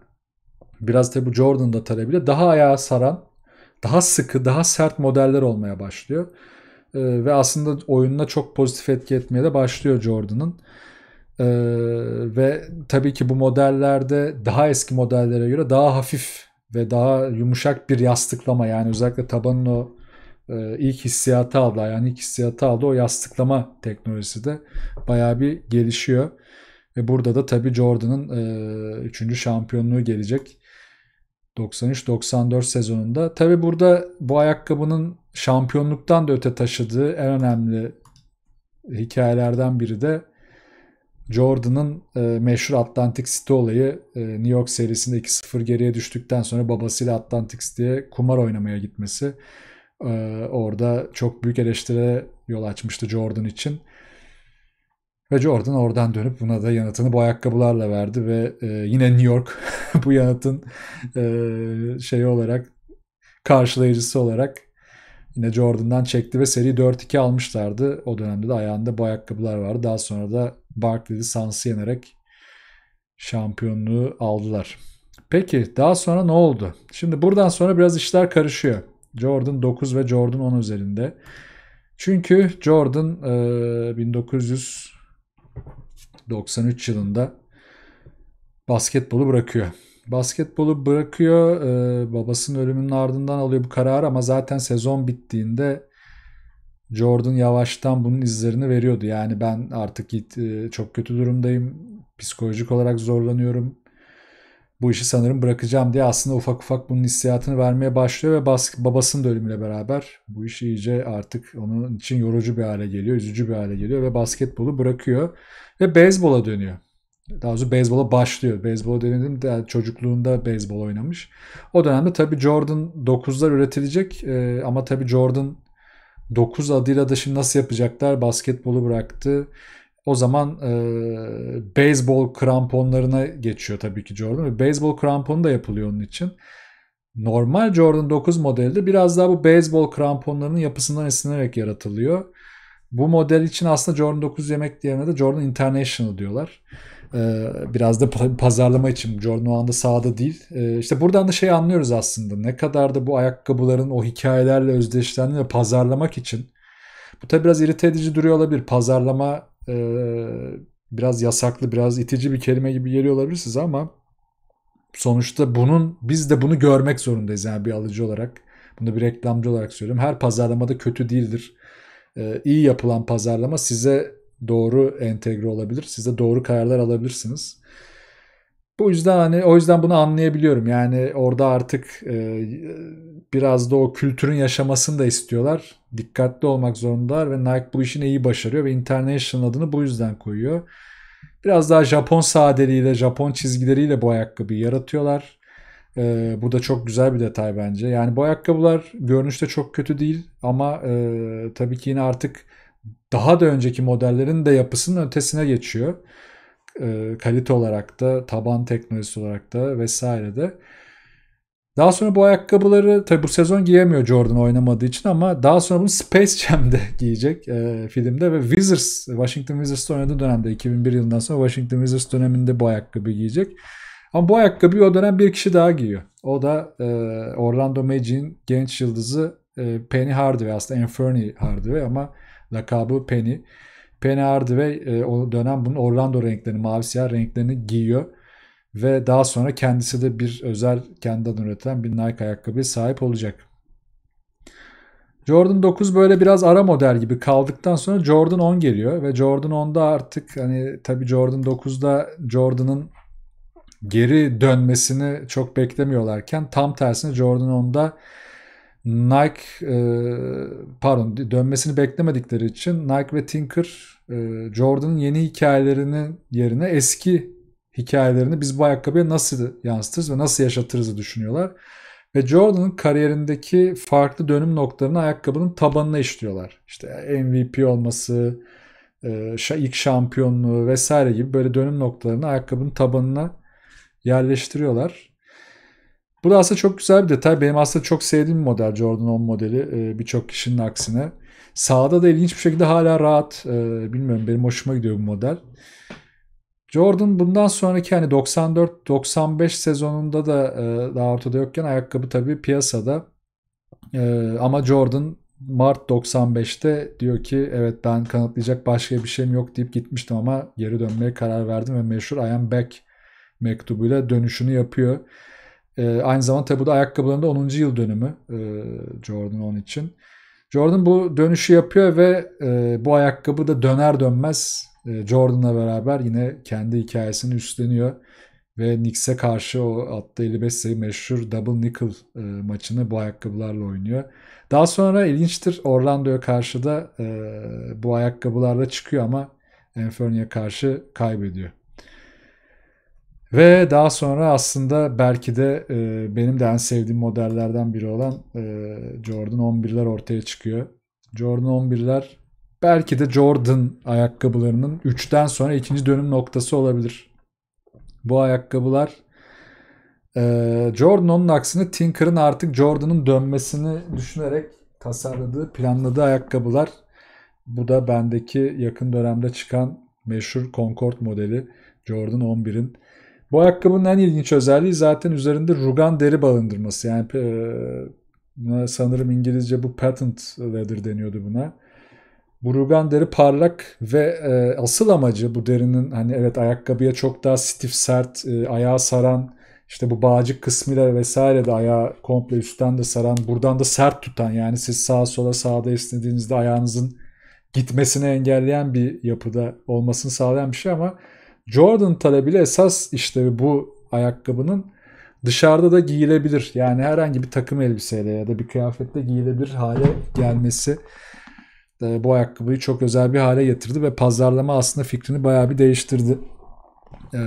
biraz tabi bu Jordan'da talebiyle daha ayağa saran, daha sıkı, daha sert modeller olmaya başlıyor. Ee, ve aslında oyununa çok pozitif etki etmeye de başlıyor Jordan'ın. Ee, ve tabii ki bu modellerde daha eski modellere göre daha hafif ve daha yumuşak bir yastıklama yani özellikle tabanın o e, ilk hissiyatı aldı yani ilk hissiyatı aldı o yastıklama teknolojisi de bayağı bir gelişiyor. Ve burada da tabii Jordan'ın 3. E, şampiyonluğu gelecek. 93-94 sezonunda. Tabi burada bu ayakkabının şampiyonluktan da öte taşıdığı en önemli hikayelerden biri de Jordan'ın e, meşhur Atlantic City olayı e, New York serisinde 2-0 geriye düştükten sonra babasıyla Atlantic City'ye kumar oynamaya gitmesi e, orada çok büyük eleştire yol açmıştı Jordan için. Ve Jordan oradan dönüp buna da yanıtını bu ayakkabılarla verdi ve e, yine New York bu yanıtın e, şeyi olarak karşılayıcısı olarak yine Jordan'dan çekti ve seri 4-2 almışlardı. O dönemde de ayağında bu ayakkabılar vardı. Daha sonra da Barkley'li Sans'ı yenerek şampiyonluğu aldılar. Peki daha sonra ne oldu? Şimdi buradan sonra biraz işler karışıyor. Jordan 9 ve Jordan 10 üzerinde. Çünkü Jordan e, 1900 93 yılında basketbolu bırakıyor. Basketbolu bırakıyor. E, babasının ölümünün ardından alıyor bu kararı ama zaten sezon bittiğinde Jordan yavaştan bunun izlerini veriyordu. Yani ben artık e, çok kötü durumdayım. Psikolojik olarak zorlanıyorum. Bu işi sanırım bırakacağım diye aslında ufak ufak bunun hissiyatını vermeye başlıyor ve bas, babasının da ölümüyle beraber bu iş iyice artık onun için yorucu bir hale geliyor, üzücü bir hale geliyor ve basketbolu bırakıyor. Ve beyzbola dönüyor. Daha doğrusu beyzbola başlıyor. Beyzbola denedim de çocukluğunda beyzbol oynamış. O dönemde tabii Jordan 9'lar üretilecek e, ama tabii Jordan 9 adıyla da şimdi nasıl yapacaklar? Basketbolu bıraktı. O zaman e, beyzbol kramponlarına geçiyor tabii ki Jordan. Ve beyzbol kramponu da yapılıyor onun için. Normal Jordan 9 modelde biraz daha bu beyzbol kramponlarının yapısından esinlenerek yaratılıyor. Bu model için aslında Jordan 9 yemek diyene de Jordan International diyorlar. Ee, biraz da pazarlama için Jordan o anda sahada değil. Ee, işte buradan da şey anlıyoruz aslında. Ne kadar da bu ayakkabıların o hikayelerle özdeşlendiğini ve pazarlamak için. Bu tabi biraz irite edici duruyor olabilir. Pazarlama e, biraz yasaklı, biraz itici bir kelime gibi geliyor olabilir size ama sonuçta bunun biz de bunu görmek zorundayız yani bir alıcı olarak. Bunu bir reklamcı olarak söylüyorum. Her pazarlamada kötü değildir e, iyi yapılan pazarlama size doğru entegre olabilir. Size doğru kararlar alabilirsiniz. Bu yüzden hani o yüzden bunu anlayabiliyorum. Yani orada artık e, biraz da o kültürün yaşamasını da istiyorlar. Dikkatli olmak zorundalar ve Nike bu işini iyi başarıyor ve International adını bu yüzden koyuyor. Biraz daha Japon sadeliğiyle, Japon çizgileriyle bu ayakkabıyı yaratıyorlar. E, bu da çok güzel bir detay bence. Yani bu ayakkabılar görünüşte çok kötü değil ama e, tabii ki yine artık daha da önceki modellerin de yapısının ötesine geçiyor. E, kalite olarak da, taban teknolojisi olarak da vesaire de. Daha sonra bu ayakkabıları tabii bu sezon giyemiyor Jordan oynamadığı için ama daha sonra bunu Space Jam'de giyecek e, filmde ve Wizards, Washington Wizards oynadığı dönemde 2001 yılından sonra Washington Wizards döneminde bu ayakkabı giyecek. Ama bu ayakkabıyı o dönem bir kişi daha giyiyor. O da e, Orlando Magic'in genç yıldızı e, Penny Hardaway aslında Anthony Hardaway ama lakabı Penny. Penny Hardaway e, o dönem bunun Orlando renklerini, mavi siyah renklerini giyiyor. Ve daha sonra kendisi de bir özel kendinden üretilen bir Nike ayakkabıya sahip olacak. Jordan 9 böyle biraz ara model gibi kaldıktan sonra Jordan 10 geliyor ve Jordan 10'da artık hani tabi Jordan 9'da Jordan'ın geri dönmesini çok beklemiyorlarken tam tersine Jordan 10'da Nike e, pardon dönmesini beklemedikleri için Nike ve Tinker e, Jordan'ın yeni hikayelerinin yerine eski hikayelerini biz bu ayakkabıya nasıl yansıtırız ve nasıl yaşatırızı düşünüyorlar. Ve Jordan'ın kariyerindeki farklı dönüm noktalarını ayakkabının tabanına işliyorlar. İşte MVP olması, e, ilk şampiyonluğu vesaire gibi böyle dönüm noktalarını ayakkabının tabanına yerleştiriyorlar. Bu da aslında çok güzel bir detay. Benim aslında çok sevdiğim model Jordan 10 modeli e, birçok kişinin aksine. Sağda da ilginç bir şekilde hala rahat. E, bilmiyorum benim hoşuma gidiyor bu model. Jordan bundan sonraki hani 94-95 sezonunda da e, daha ortada yokken ayakkabı tabii piyasada. Ama Jordan Mart 95'te diyor ki evet ben kanıtlayacak başka bir şeyim yok deyip gitmiştim ama geri dönmeye karar verdim ve meşhur I am back mektubuyla dönüşünü yapıyor. E, aynı zamanda tabi bu da ayakkabılarında 10. yıl dönümü e, Jordan 10 için. Jordan bu dönüşü yapıyor ve e, bu ayakkabı da döner dönmez e, Jordan'la beraber yine kendi hikayesini üstleniyor. Ve Knicks'e karşı o attığı 55 sayı meşhur double nickel e, maçını bu ayakkabılarla oynuyor. Daha sonra ilginçtir Orlando'ya karşı da e, bu ayakkabılarla çıkıyor ama Anthony'e karşı kaybediyor. Ve daha sonra aslında belki de e, benim de en sevdiğim modellerden biri olan e, Jordan 11'ler ortaya çıkıyor. Jordan 11'ler belki de Jordan ayakkabılarının 3'ten sonra ikinci dönüm noktası olabilir. Bu ayakkabılar e, Jordan onun aksine Tinker'ın artık Jordan'ın dönmesini düşünerek tasarladığı, planladığı ayakkabılar. Bu da bendeki yakın dönemde çıkan meşhur Concord modeli Jordan 11'in bu ayakkabının en ilginç özelliği zaten üzerinde rugan deri balındırması. Yani e, buna sanırım İngilizce bu patent leather deniyordu buna. Bu rugan deri parlak ve e, asıl amacı bu derinin hani evet ayakkabıya çok daha stif sert, e, ayağı saran, işte bu bağcık kısmıyla vesaire de ayağı komple üstten de saran, buradan da sert tutan yani siz sağa sola sağda esnediğinizde ayağınızın gitmesini engelleyen bir yapıda olmasını sağlayan bir şey ama Jordan talebiyle esas işte bu ayakkabının dışarıda da giyilebilir. Yani herhangi bir takım elbiseyle ya da bir kıyafetle giyilebilir hale gelmesi e, bu ayakkabıyı çok özel bir hale getirdi ve pazarlama aslında fikrini bayağı bir değiştirdi. E,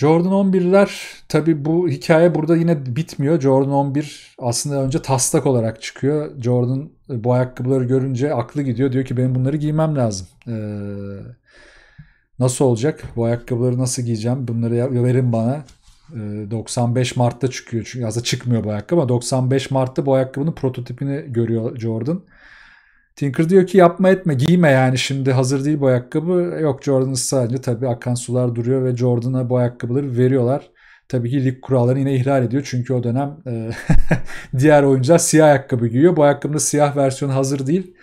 Jordan 11'ler tabi bu hikaye burada yine bitmiyor. Jordan 11 aslında önce taslak olarak çıkıyor. Jordan e, bu ayakkabıları görünce aklı gidiyor. Diyor ki benim bunları giymem lazım. Eee Nasıl olacak? Bu ayakkabıları nasıl giyeceğim? Bunları verin bana. 95 ee, Mart'ta çıkıyor. Çünkü aslında çıkmıyor bu ayakkabı ama 95 Mart'ta bu ayakkabının prototipini görüyor Jordan. Tinker diyor ki yapma etme giyme yani şimdi hazır değil bu ayakkabı. Yok Jordan'ın sadece tabii akan sular duruyor ve Jordan'a bu ayakkabıları veriyorlar. Tabii ki lig kurallarını yine ihlal ediyor. Çünkü o dönem e, diğer oyuncular siyah ayakkabı giyiyor. Bu ayakkabının siyah versiyonu hazır değil.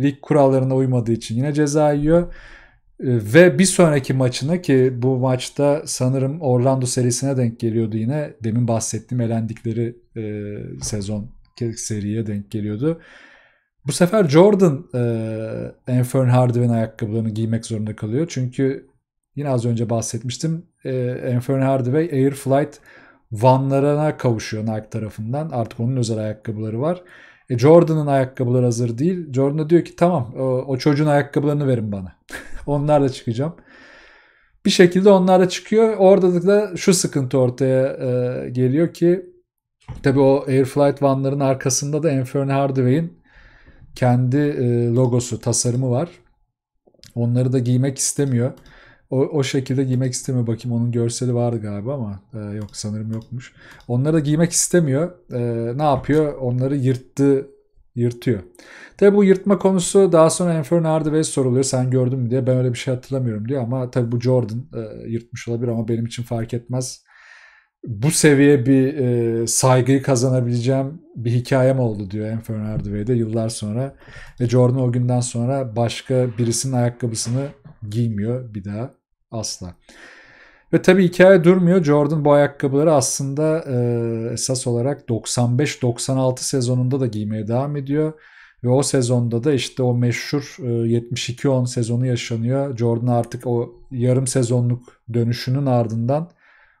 Lig kurallarına uymadığı için yine ceza yiyor. Ee, ve bir sonraki maçını ki bu maçta sanırım Orlando serisine denk geliyordu yine. Demin bahsettiğim elendikleri e, sezon seriye denk geliyordu. Bu sefer Jordan e, Anthony Hardaway'in ayakkabılarını giymek zorunda kalıyor. Çünkü yine az önce bahsetmiştim. E, Anthony Hardaway Air Flight Van'larına kavuşuyor Nike tarafından. Artık onun özel ayakkabıları var. E, Jordan'ın ayakkabıları hazır değil. Jordan diyor ki tamam o, o çocuğun ayakkabılarını verin bana. Onlarla çıkacağım. Bir şekilde onlarla çıkıyor. Orada da şu sıkıntı ortaya e, geliyor ki tabii o Air Flight 1'ların arkasında da Anthony Hardway'in kendi e, logosu, tasarımı var. Onları da giymek istemiyor. O, o şekilde giymek istemiyor. Bakayım onun görseli vardı galiba ama e, yok sanırım yokmuş. Onları da giymek istemiyor. E, ne yapıyor? Onları yırttı yırtıyor. Tabi bu yırtma konusu daha sonra Anthony Hardaway'e soruluyor. Sen gördün mü diye ben öyle bir şey hatırlamıyorum diyor ama tabi bu Jordan e, yırtmış olabilir ama benim için fark etmez. Bu seviye bir e, saygıyı kazanabileceğim bir hikayem oldu diyor Anthony Hardaway'de yıllar sonra. Ve Jordan o günden sonra başka birisinin ayakkabısını giymiyor bir daha asla. Ve tabii hikaye durmuyor. Jordan bu ayakkabıları aslında e, esas olarak 95-96 sezonunda da giymeye devam ediyor. Ve o sezonda da işte o meşhur e, 72-10 sezonu yaşanıyor. Jordan artık o yarım sezonluk dönüşünün ardından,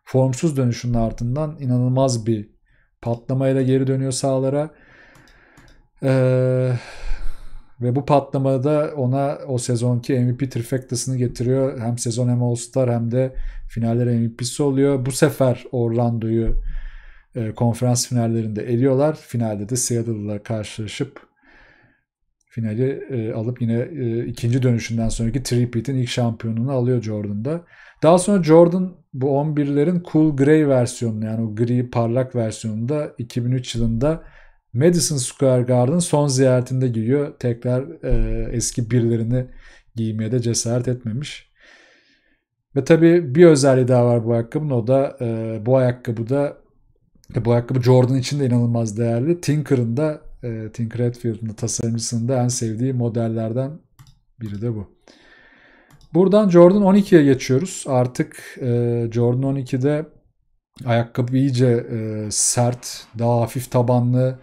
formsuz dönüşünün ardından inanılmaz bir patlamayla geri dönüyor sahalara. Eee ve bu patlamada ona o sezonki MVP trifectasını getiriyor. Hem sezon hem All-Star hem de Finallere MVP'si oluyor. Bu sefer Orlando'yu e, konferans finallerinde eriyorlar. Finalde de Seattle'la karşılaşıp finali e, alıp yine e, ikinci dönüşünden sonraki Tripit'in ilk şampiyonunu alıyor Jordan'da. Daha sonra Jordan bu 11'lerin Cool Grey versiyonunu yani o gri parlak versiyonunda 2003 yılında Madison Square Garden son ziyaretinde giyiyor. Tekrar e, eski birlerini giymeye de cesaret etmemiş. Ve tabii bir özelliği daha var bu ayakkabının o da e, bu ayakkabı da e, bu ayakkabı Jordan için de inanılmaz değerli. Tinker'ın da e, Tinker Hatfield'ın tasarımcısının da en sevdiği modellerden biri de bu. Buradan Jordan 12'ye geçiyoruz. Artık e, Jordan 12'de ayakkabı iyice e, sert, daha hafif tabanlı,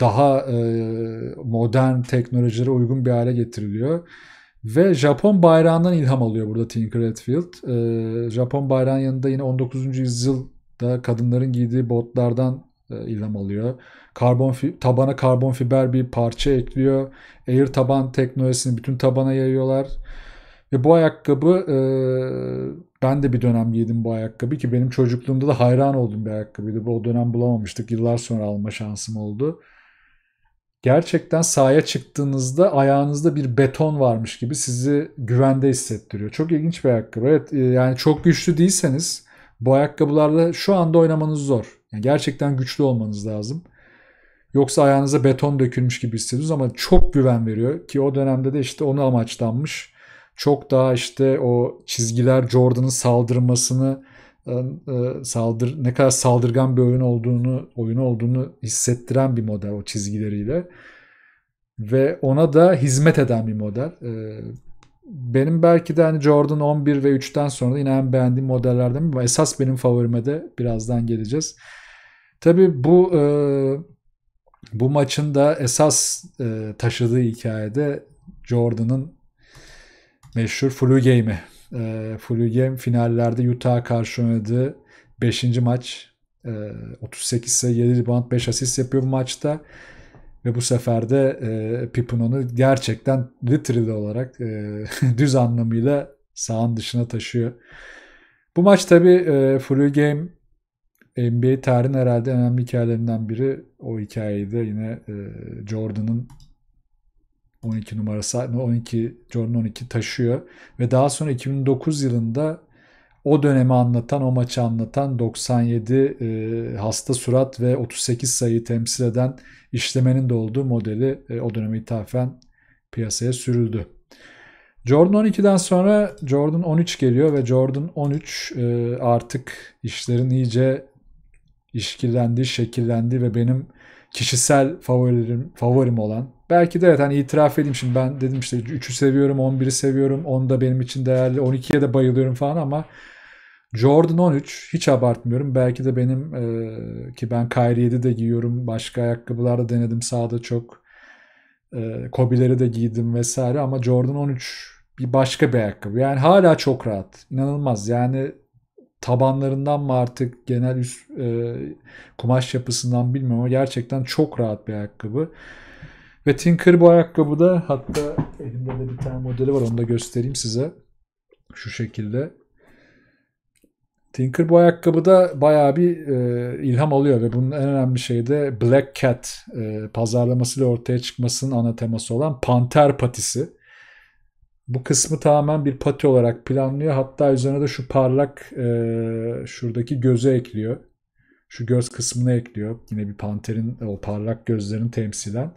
daha e, modern teknolojilere uygun bir hale getiriliyor. Ve Japon bayrağından ilham alıyor burada Tinker Hatfield. Ee, Japon bayrağın yanında yine 19. yüzyılda kadınların giydiği botlardan e, ilham alıyor. Karbon tabana karbon fiber bir parça ekliyor. Air taban teknolojisini bütün tabana yayıyorlar. Ve bu ayakkabı e, ben de bir dönem giydim bu ayakkabı ki benim çocukluğumda da hayran olduğum bir ayakkabıydı. O dönem bulamamıştık. Yıllar sonra alma şansım oldu gerçekten sahaya çıktığınızda ayağınızda bir beton varmış gibi sizi güvende hissettiriyor. Çok ilginç bir ayakkabı. Evet e, yani çok güçlü değilseniz bu ayakkabılarla şu anda oynamanız zor. Yani gerçekten güçlü olmanız lazım. Yoksa ayağınıza beton dökülmüş gibi hissediyorsunuz ama çok güven veriyor ki o dönemde de işte onu amaçlanmış. Çok daha işte o çizgiler Jordan'ın saldırmasını e, saldır ne kadar saldırgan bir oyun olduğunu oyun olduğunu hissettiren bir model o çizgileriyle ve ona da hizmet eden bir model. E, benim belki de hani Jordan 11 ve 3'ten sonra yine en beğendiğim modellerden biri. Esas benim favorime de birazdan geleceğiz. Tabi bu e, bu maçın da esas taşıdığı hikayede Jordan'ın meşhur flu game'i. E, Game finallerde Utah'a karşı oynadığı 5. maç. E, 38 sayı 7 rebound 5 asist yapıyor bu maçta. Ve bu sefer de e, Pippen onu gerçekten literally olarak e, düz anlamıyla sağın dışına taşıyor. Bu maç tabi e, Flu Game NBA tarihin herhalde önemli hikayelerinden biri. O hikayeyi de yine e, Jordan'ın 12 numara sahne 12 Jordan 12 taşıyor ve daha sonra 2009 yılında o dönemi anlatan, o maçı anlatan 97 e, hasta surat ve 38 sayı temsil eden işlemenin de olduğu modeli e, o döneme ithafen piyasaya sürüldü. Jordan 12'den sonra Jordan 13 geliyor ve Jordan 13 e, artık işlerin iyice işkillendiği, şekillendiği ve benim kişisel favorim, favorim olan. Belki de evet hani itiraf edeyim şimdi ben dedim işte 3'ü seviyorum, 11'i seviyorum, 10 da benim için değerli, 12'ye de bayılıyorum falan ama Jordan 13 hiç abartmıyorum. Belki de benim e, ki ben Kyrie 7 de giyiyorum. Başka ayakkabılar da denedim sağda çok. E, Kobileri de giydim vesaire ama Jordan 13 bir başka bir ayakkabı. Yani hala çok rahat. İnanılmaz. Yani tabanlarından mı artık genel üst e, kumaş yapısından bilmiyorum ama gerçekten çok rahat bir ayakkabı. Ve Tinker bu da hatta elimde de bir tane modeli var onu da göstereyim size. Şu şekilde. Tinker bu da bayağı bir e, ilham alıyor ve bunun en önemli şeyi de Black Cat e, pazarlamasıyla ortaya çıkmasının ana teması olan panter patisi. Bu kısmı tamamen bir pati olarak planlıyor. Hatta üzerine de şu parlak e, şuradaki göze ekliyor. Şu göz kısmını ekliyor. Yine bir panterin o parlak gözlerini temsilen.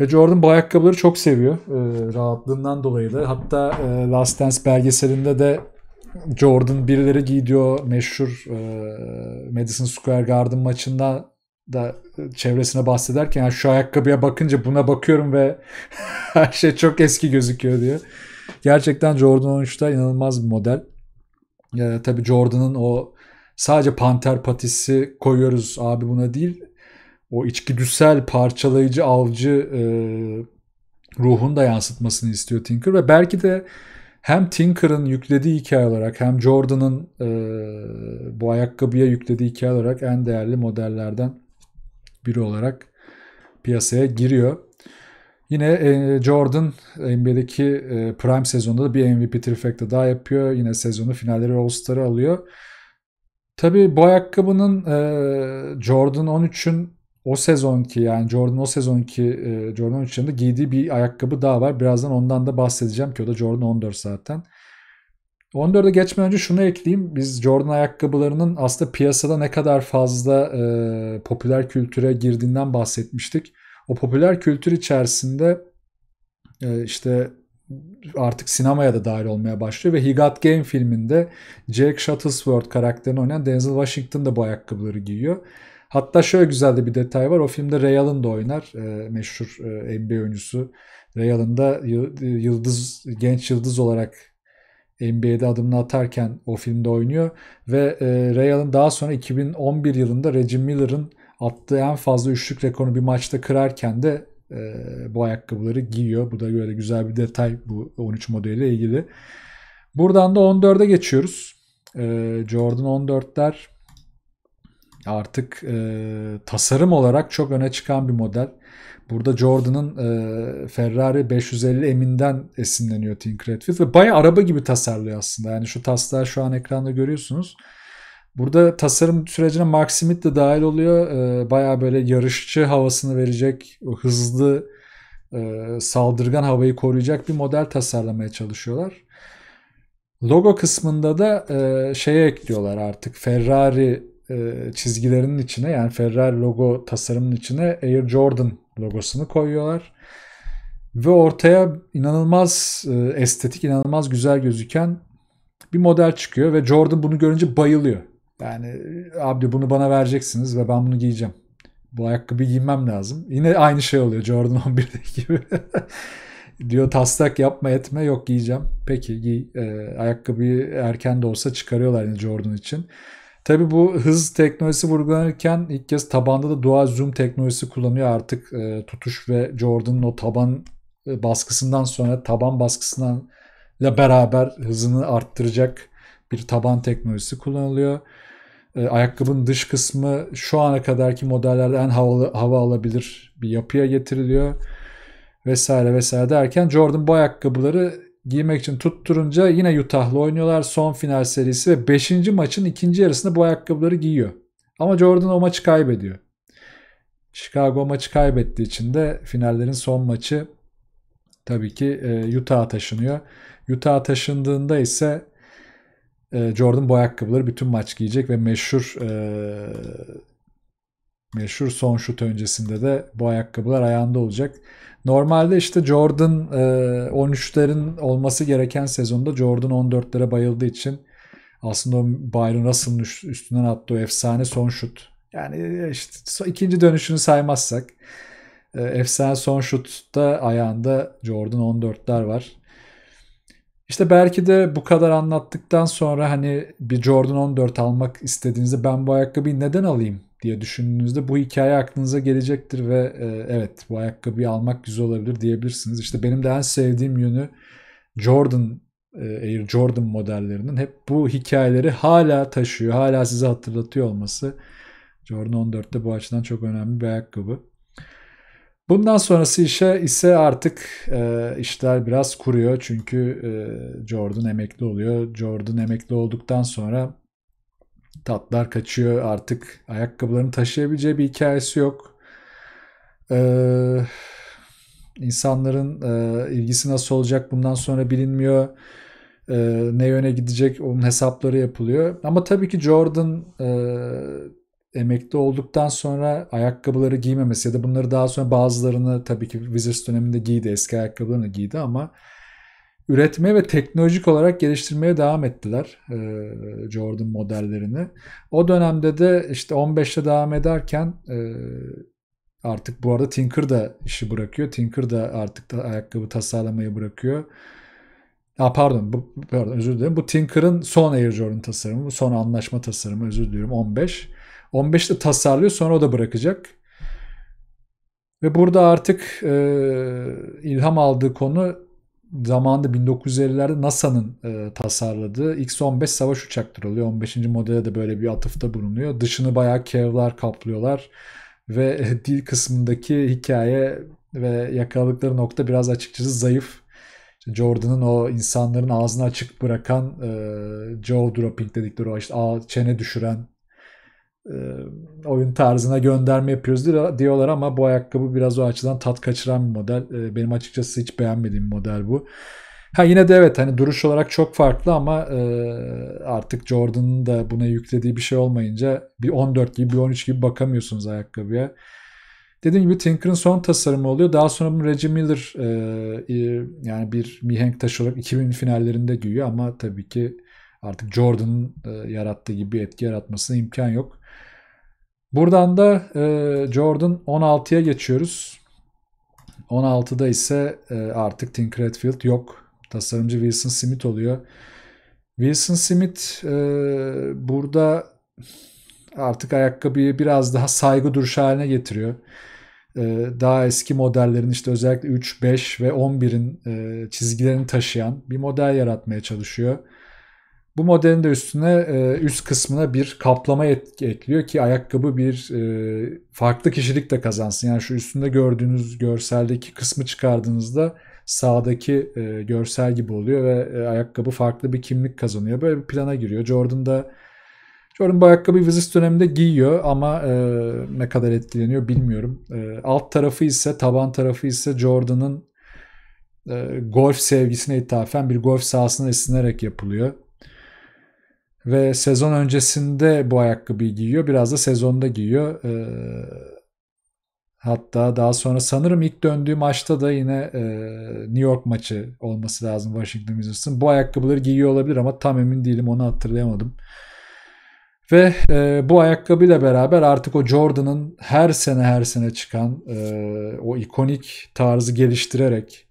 Ve Jordan bu ayakkabıları çok seviyor. E, rahatlığından dolayı da. Hatta e, Last Dance belgeselinde de Jordan birileri giy diyor meşhur e, Madison Square Garden maçında da e, çevresine bahsederken yani şu ayakkabıya bakınca buna bakıyorum ve her şey çok eski gözüküyor diyor. Gerçekten Jordan 13'te inanılmaz bir model. Ee, tabii Jordan'ın o sadece panter patisi koyuyoruz abi buna değil. O içgüdüsel parçalayıcı avcı e, ruhun da yansıtmasını istiyor Tinker ve belki de hem Tinker'ın yüklediği hikaye olarak hem Jordan'ın e, bu ayakkabıya yüklediği hikaye olarak en değerli modellerden biri olarak piyasaya giriyor. Yine e, Jordan NBA'deki e, prime sezonunda da bir MVP trifecta daha yapıyor. Yine sezonu finalleri All-Star'ı alıyor. Tabii bu ayakkabının e, Jordan 13'ün o sezonki yani Jordan o sezonki Jordan 13 giydiği bir ayakkabı daha var. Birazdan ondan da bahsedeceğim ki o da Jordan 14 zaten. 14'e geçmeden önce şunu ekleyeyim. Biz Jordan ayakkabılarının aslında piyasada ne kadar fazla e, popüler kültüre girdiğinden bahsetmiştik. O popüler kültür içerisinde e, işte artık sinemaya da dahil olmaya başlıyor ve He Got Game filminde Jack Shuttlesworth karakterini oynayan Denzel Washington da bu ayakkabıları giyiyor. Hatta şöyle güzel de bir detay var. O filmde Ray Allen da oynar. E, meşhur e, NBA oyuncusu. Ray Allen da yıldız, genç yıldız olarak NBA'de adımını atarken o filmde oynuyor. Ve e, Ray Allen daha sonra 2011 yılında Reggie Miller'ın attığı en fazla üçlük rekorunu bir maçta kırarken de e, bu ayakkabıları giyiyor. Bu da böyle güzel bir detay bu 13 modeliyle ilgili. Buradan da 14'e geçiyoruz. E, Jordan 14'ler artık e, tasarım olarak çok öne çıkan bir model. Burada Jordan'ın e, Ferrari 550 eminden esinleniyor Tim Crutchfield ve baya araba gibi tasarlıyor aslında. Yani şu taslar şu an ekranda görüyorsunuz. Burada tasarım sürecine Mark Smith de dahil oluyor. E, baya böyle yarışçı havasını verecek, hızlı, e, saldırgan havayı koruyacak bir model tasarlamaya çalışıyorlar. Logo kısmında da e, şeye ekliyorlar artık Ferrari e, çizgilerinin içine yani Ferrari logo tasarımının içine Air Jordan logosunu koyuyorlar. Ve ortaya inanılmaz e, estetik, inanılmaz güzel gözüken bir model çıkıyor ve Jordan bunu görünce bayılıyor. Yani e, abi bunu bana vereceksiniz ve ben bunu giyeceğim. Bu ayakkabı giymem lazım. Yine aynı şey oluyor Jordan 11'deki gibi. Diyor taslak yapma etme yok giyeceğim. Peki giy. E, ayakkabıyı erken de olsa çıkarıyorlar yani Jordan için. Tabi bu hız teknolojisi vurgulanırken ilk kez tabanda da dual zoom teknolojisi kullanıyor artık e, tutuş ve Jordan'ın o taban e, baskısından sonra taban baskısından ile beraber hızını arttıracak bir taban teknolojisi kullanılıyor. E, ayakkabının dış kısmı şu ana kadarki modellerde en havalı, hava alabilir bir yapıya getiriliyor vesaire vesaire derken Jordan bu ayakkabıları giymek için tutturunca yine Utah'la oynuyorlar son final serisi ve 5. maçın ikinci yarısında bu ayakkabıları giyiyor. Ama Jordan o maçı kaybediyor. Chicago maçı kaybettiği için de finallerin son maçı tabii ki e, Utah'a taşınıyor. Utah'a taşındığında ise e, Jordan bu ayakkabıları bütün maç giyecek ve meşhur e, meşhur son şut öncesinde de bu ayakkabılar ayağında olacak. Normalde işte Jordan 13'lerin e, olması gereken sezonda Jordan 14'lere bayıldığı için aslında Byron Russell'ın üstünden attığı o efsane son şut. Yani e, işte ikinci dönüşünü saymazsak e, efsane son şutta ayağında Jordan 14'ler var. İşte belki de bu kadar anlattıktan sonra hani bir Jordan 14 almak istediğinizde ben bu ayakkabıyı neden alayım diye düşündüğünüzde bu hikaye aklınıza gelecektir ve e, evet bu ayakkabıyı almak güzel olabilir diyebilirsiniz. İşte benim de en sevdiğim yönü Jordan e, Air Jordan modellerinin hep bu hikayeleri hala taşıyor. Hala size hatırlatıyor olması. Jordan 14'te bu açıdan çok önemli bir ayakkabı. Bundan sonrası işe ise artık e, işler biraz kuruyor. Çünkü e, Jordan emekli oluyor. Jordan emekli olduktan sonra Tatlar kaçıyor artık. Ayakkabılarını taşıyabileceği bir hikayesi yok. Ee, insanların e, ilgisi nasıl olacak bundan sonra bilinmiyor. E, ne yöne gidecek onun hesapları yapılıyor. Ama tabii ki Jordan e, emekli olduktan sonra ayakkabıları giymemesi ya da bunları daha sonra bazılarını tabii ki Wizards döneminde giydi. Eski ayakkabılarını giydi ama üretmeye ve teknolojik olarak geliştirmeye devam ettiler e, Jordan modellerini. O dönemde de işte 15'te devam ederken e, artık bu arada Tinker da işi bırakıyor. Tinker da artık da ayakkabı tasarlamayı bırakıyor. Ha, pardon, bu, pardon özür dilerim. Bu Tinker'ın son Air Jordan tasarımı, son anlaşma tasarımı özür diliyorum 15. 15'te tasarlıyor sonra o da bırakacak. Ve burada artık e, ilham aldığı konu zamanında 1950'lerde NASA'nın e, tasarladığı X-15 savaş uçaktır oluyor. 15. modele de böyle bir atıfta bulunuyor. Dışını bayağı kevlar kaplıyorlar ve dil kısmındaki hikaye ve yakaladıkları nokta biraz açıkçası zayıf. İşte Jordan'ın o insanların ağzını açık bırakan e, jaw dropping dedikleri o işte ağ, çene düşüren e, oyun tarzına gönderme yapıyoruz diyorlar ama bu ayakkabı biraz o açıdan tat kaçıran bir model. E, benim açıkçası hiç beğenmediğim bir model bu. Ha yine de evet hani duruş olarak çok farklı ama e, artık Jordan'ın da buna yüklediği bir şey olmayınca bir 14 gibi bir 13 gibi bakamıyorsunuz ayakkabıya. Dediğim gibi Tinker'ın son tasarımı oluyor. Daha sonra bunu Reggie Miller yani bir mihenk taşı olarak 2000 finallerinde giyiyor ama tabii ki artık Jordan'ın yarattığı gibi bir etki yaratmasına imkan yok. Buradan da e, Jordan 16'ya geçiyoruz. 16'da ise e, artık Tinker Redfield yok. Tasarımcı Wilson Smith oluyor. Wilson Smith e, burada artık ayakkabıyı biraz daha saygı duruş haline getiriyor. E, daha eski modellerin işte özellikle 3, 5 ve 11'in e, çizgilerini taşıyan bir model yaratmaya çalışıyor. Bu modelin de üstüne e, üst kısmına bir kaplama ekliyor ki ayakkabı bir e, farklı kişilik de kazansın. Yani şu üstünde gördüğünüz görseldeki kısmı çıkardığınızda sağdaki e, görsel gibi oluyor ve ayakkabı farklı bir kimlik kazanıyor. Böyle bir plana giriyor. Jordan da Jordan bu ayakkabıyı Vizis döneminde giyiyor ama ne kadar etkileniyor bilmiyorum. alt tarafı ise taban tarafı ise Jordan'ın golf sevgisine ithafen bir golf sahasına esinlenerek yapılıyor. Ve sezon öncesinde bu ayakkabıyı giyiyor. Biraz da sezonda giyiyor. E, hatta daha sonra sanırım ilk döndüğü maçta da yine e, New York maçı olması lazım Washington Wizards'ın. Bu ayakkabıları giyiyor olabilir ama tam emin değilim onu hatırlayamadım. Ve e, bu ayakkabıyla beraber artık o Jordan'ın her sene her sene çıkan e, o ikonik tarzı geliştirerek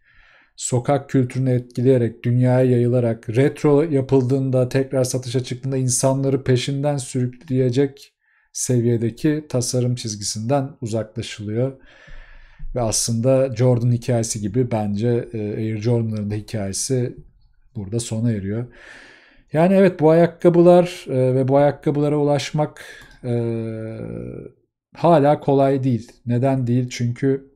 sokak kültürünü etkileyerek, dünyaya yayılarak, retro yapıldığında, tekrar satışa çıktığında insanları peşinden sürükleyecek seviyedeki tasarım çizgisinden uzaklaşılıyor. Ve aslında Jordan hikayesi gibi bence e, Air Jordan'ların da hikayesi burada sona eriyor. Yani evet bu ayakkabılar e, ve bu ayakkabılara ulaşmak e, hala kolay değil. Neden değil? Çünkü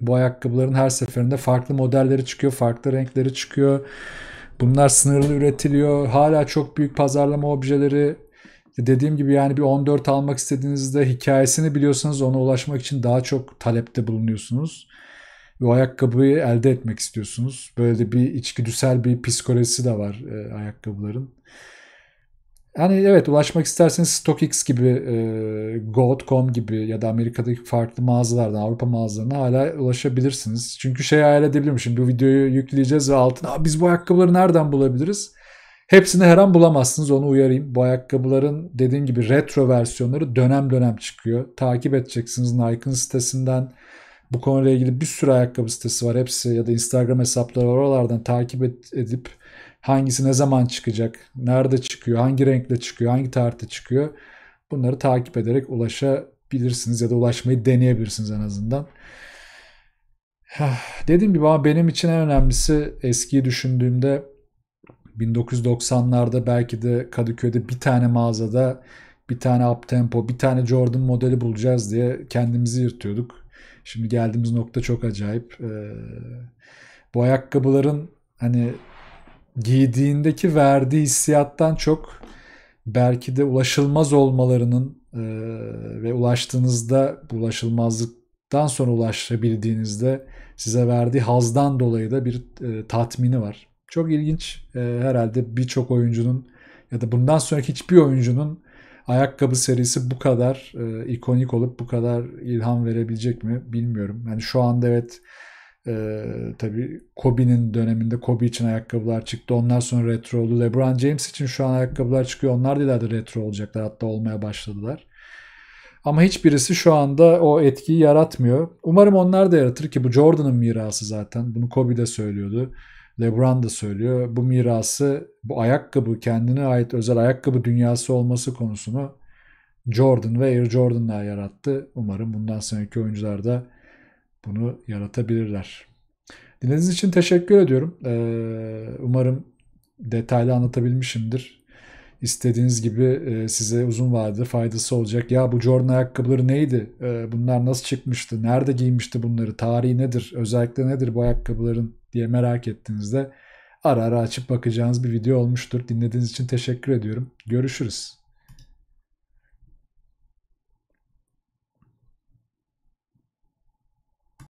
bu ayakkabıların her seferinde farklı modelleri çıkıyor, farklı renkleri çıkıyor. Bunlar sınırlı üretiliyor. Hala çok büyük pazarlama objeleri. Dediğim gibi yani bir 14 almak istediğinizde hikayesini biliyorsanız ona ulaşmak için daha çok talepte bulunuyorsunuz. Ve o ayakkabıyı elde etmek istiyorsunuz. Böyle de bir içgüdüsel bir psikolojisi de var e, ayakkabıların. Yani evet ulaşmak isterseniz StockX gibi, e, Goat.com gibi ya da Amerika'daki farklı mağazalardan, Avrupa mağazalarına hala ulaşabilirsiniz. Çünkü şey hayal edebilirim şimdi bu videoyu yükleyeceğiz ve altına biz bu ayakkabıları nereden bulabiliriz? Hepsini her an bulamazsınız onu uyarayım. Bu ayakkabıların dediğim gibi retro versiyonları dönem dönem çıkıyor. Takip edeceksiniz Nike'ın sitesinden. Bu konuyla ilgili bir sürü ayakkabı sitesi var hepsi ya da Instagram hesapları var. Oralardan takip edip Hangisi ne zaman çıkacak? Nerede çıkıyor? Hangi renkle çıkıyor? Hangi tarihte çıkıyor? Bunları takip ederek ulaşabilirsiniz ya da ulaşmayı deneyebilirsiniz en azından. Dediğim gibi ama benim için en önemlisi eskiyi düşündüğümde 1990'larda belki de Kadıköy'de bir tane mağazada bir tane up tempo, bir tane Jordan modeli bulacağız diye kendimizi yırtıyorduk. Şimdi geldiğimiz nokta çok acayip. Ee, bu ayakkabıların hani giydiğindeki verdiği hissiyattan çok belki de ulaşılmaz olmalarının e, ve ulaştığınızda bu ulaşılmazlıktan sonra ulaşabildiğinizde size verdiği hazdan dolayı da bir e, tatmini var. Çok ilginç e, herhalde birçok oyuncunun ya da bundan sonraki hiçbir oyuncunun ayakkabı serisi bu kadar e, ikonik olup bu kadar ilham verebilecek mi bilmiyorum. Yani şu anda evet ee, tabii Kobe'nin döneminde Kobe için ayakkabılar çıktı. Ondan sonra retro oldu. LeBron James için şu an ayakkabılar çıkıyor. Onlar da ileride retro olacaklar. Hatta olmaya başladılar. Ama hiçbirisi şu anda o etkiyi yaratmıyor. Umarım onlar da yaratır ki bu Jordan'ın mirası zaten. Bunu Kobe de söylüyordu. LeBron da söylüyor. Bu mirası, bu ayakkabı, kendine ait özel ayakkabı dünyası olması konusunu Jordan ve Air Jordan'lar yarattı. Umarım bundan sonraki oyuncular da bunu yaratabilirler. Dinlediğiniz için teşekkür ediyorum. Ee, umarım detaylı anlatabilmişimdir. İstediğiniz gibi e, size uzun vadede faydası olacak. Ya bu Jordan ayakkabıları neydi? Ee, bunlar nasıl çıkmıştı? Nerede giymişti bunları? Tarihi nedir? Özellikle nedir bu ayakkabıların diye merak ettiğinizde ara ara açıp bakacağınız bir video olmuştur. Dinlediğiniz için teşekkür ediyorum. Görüşürüz.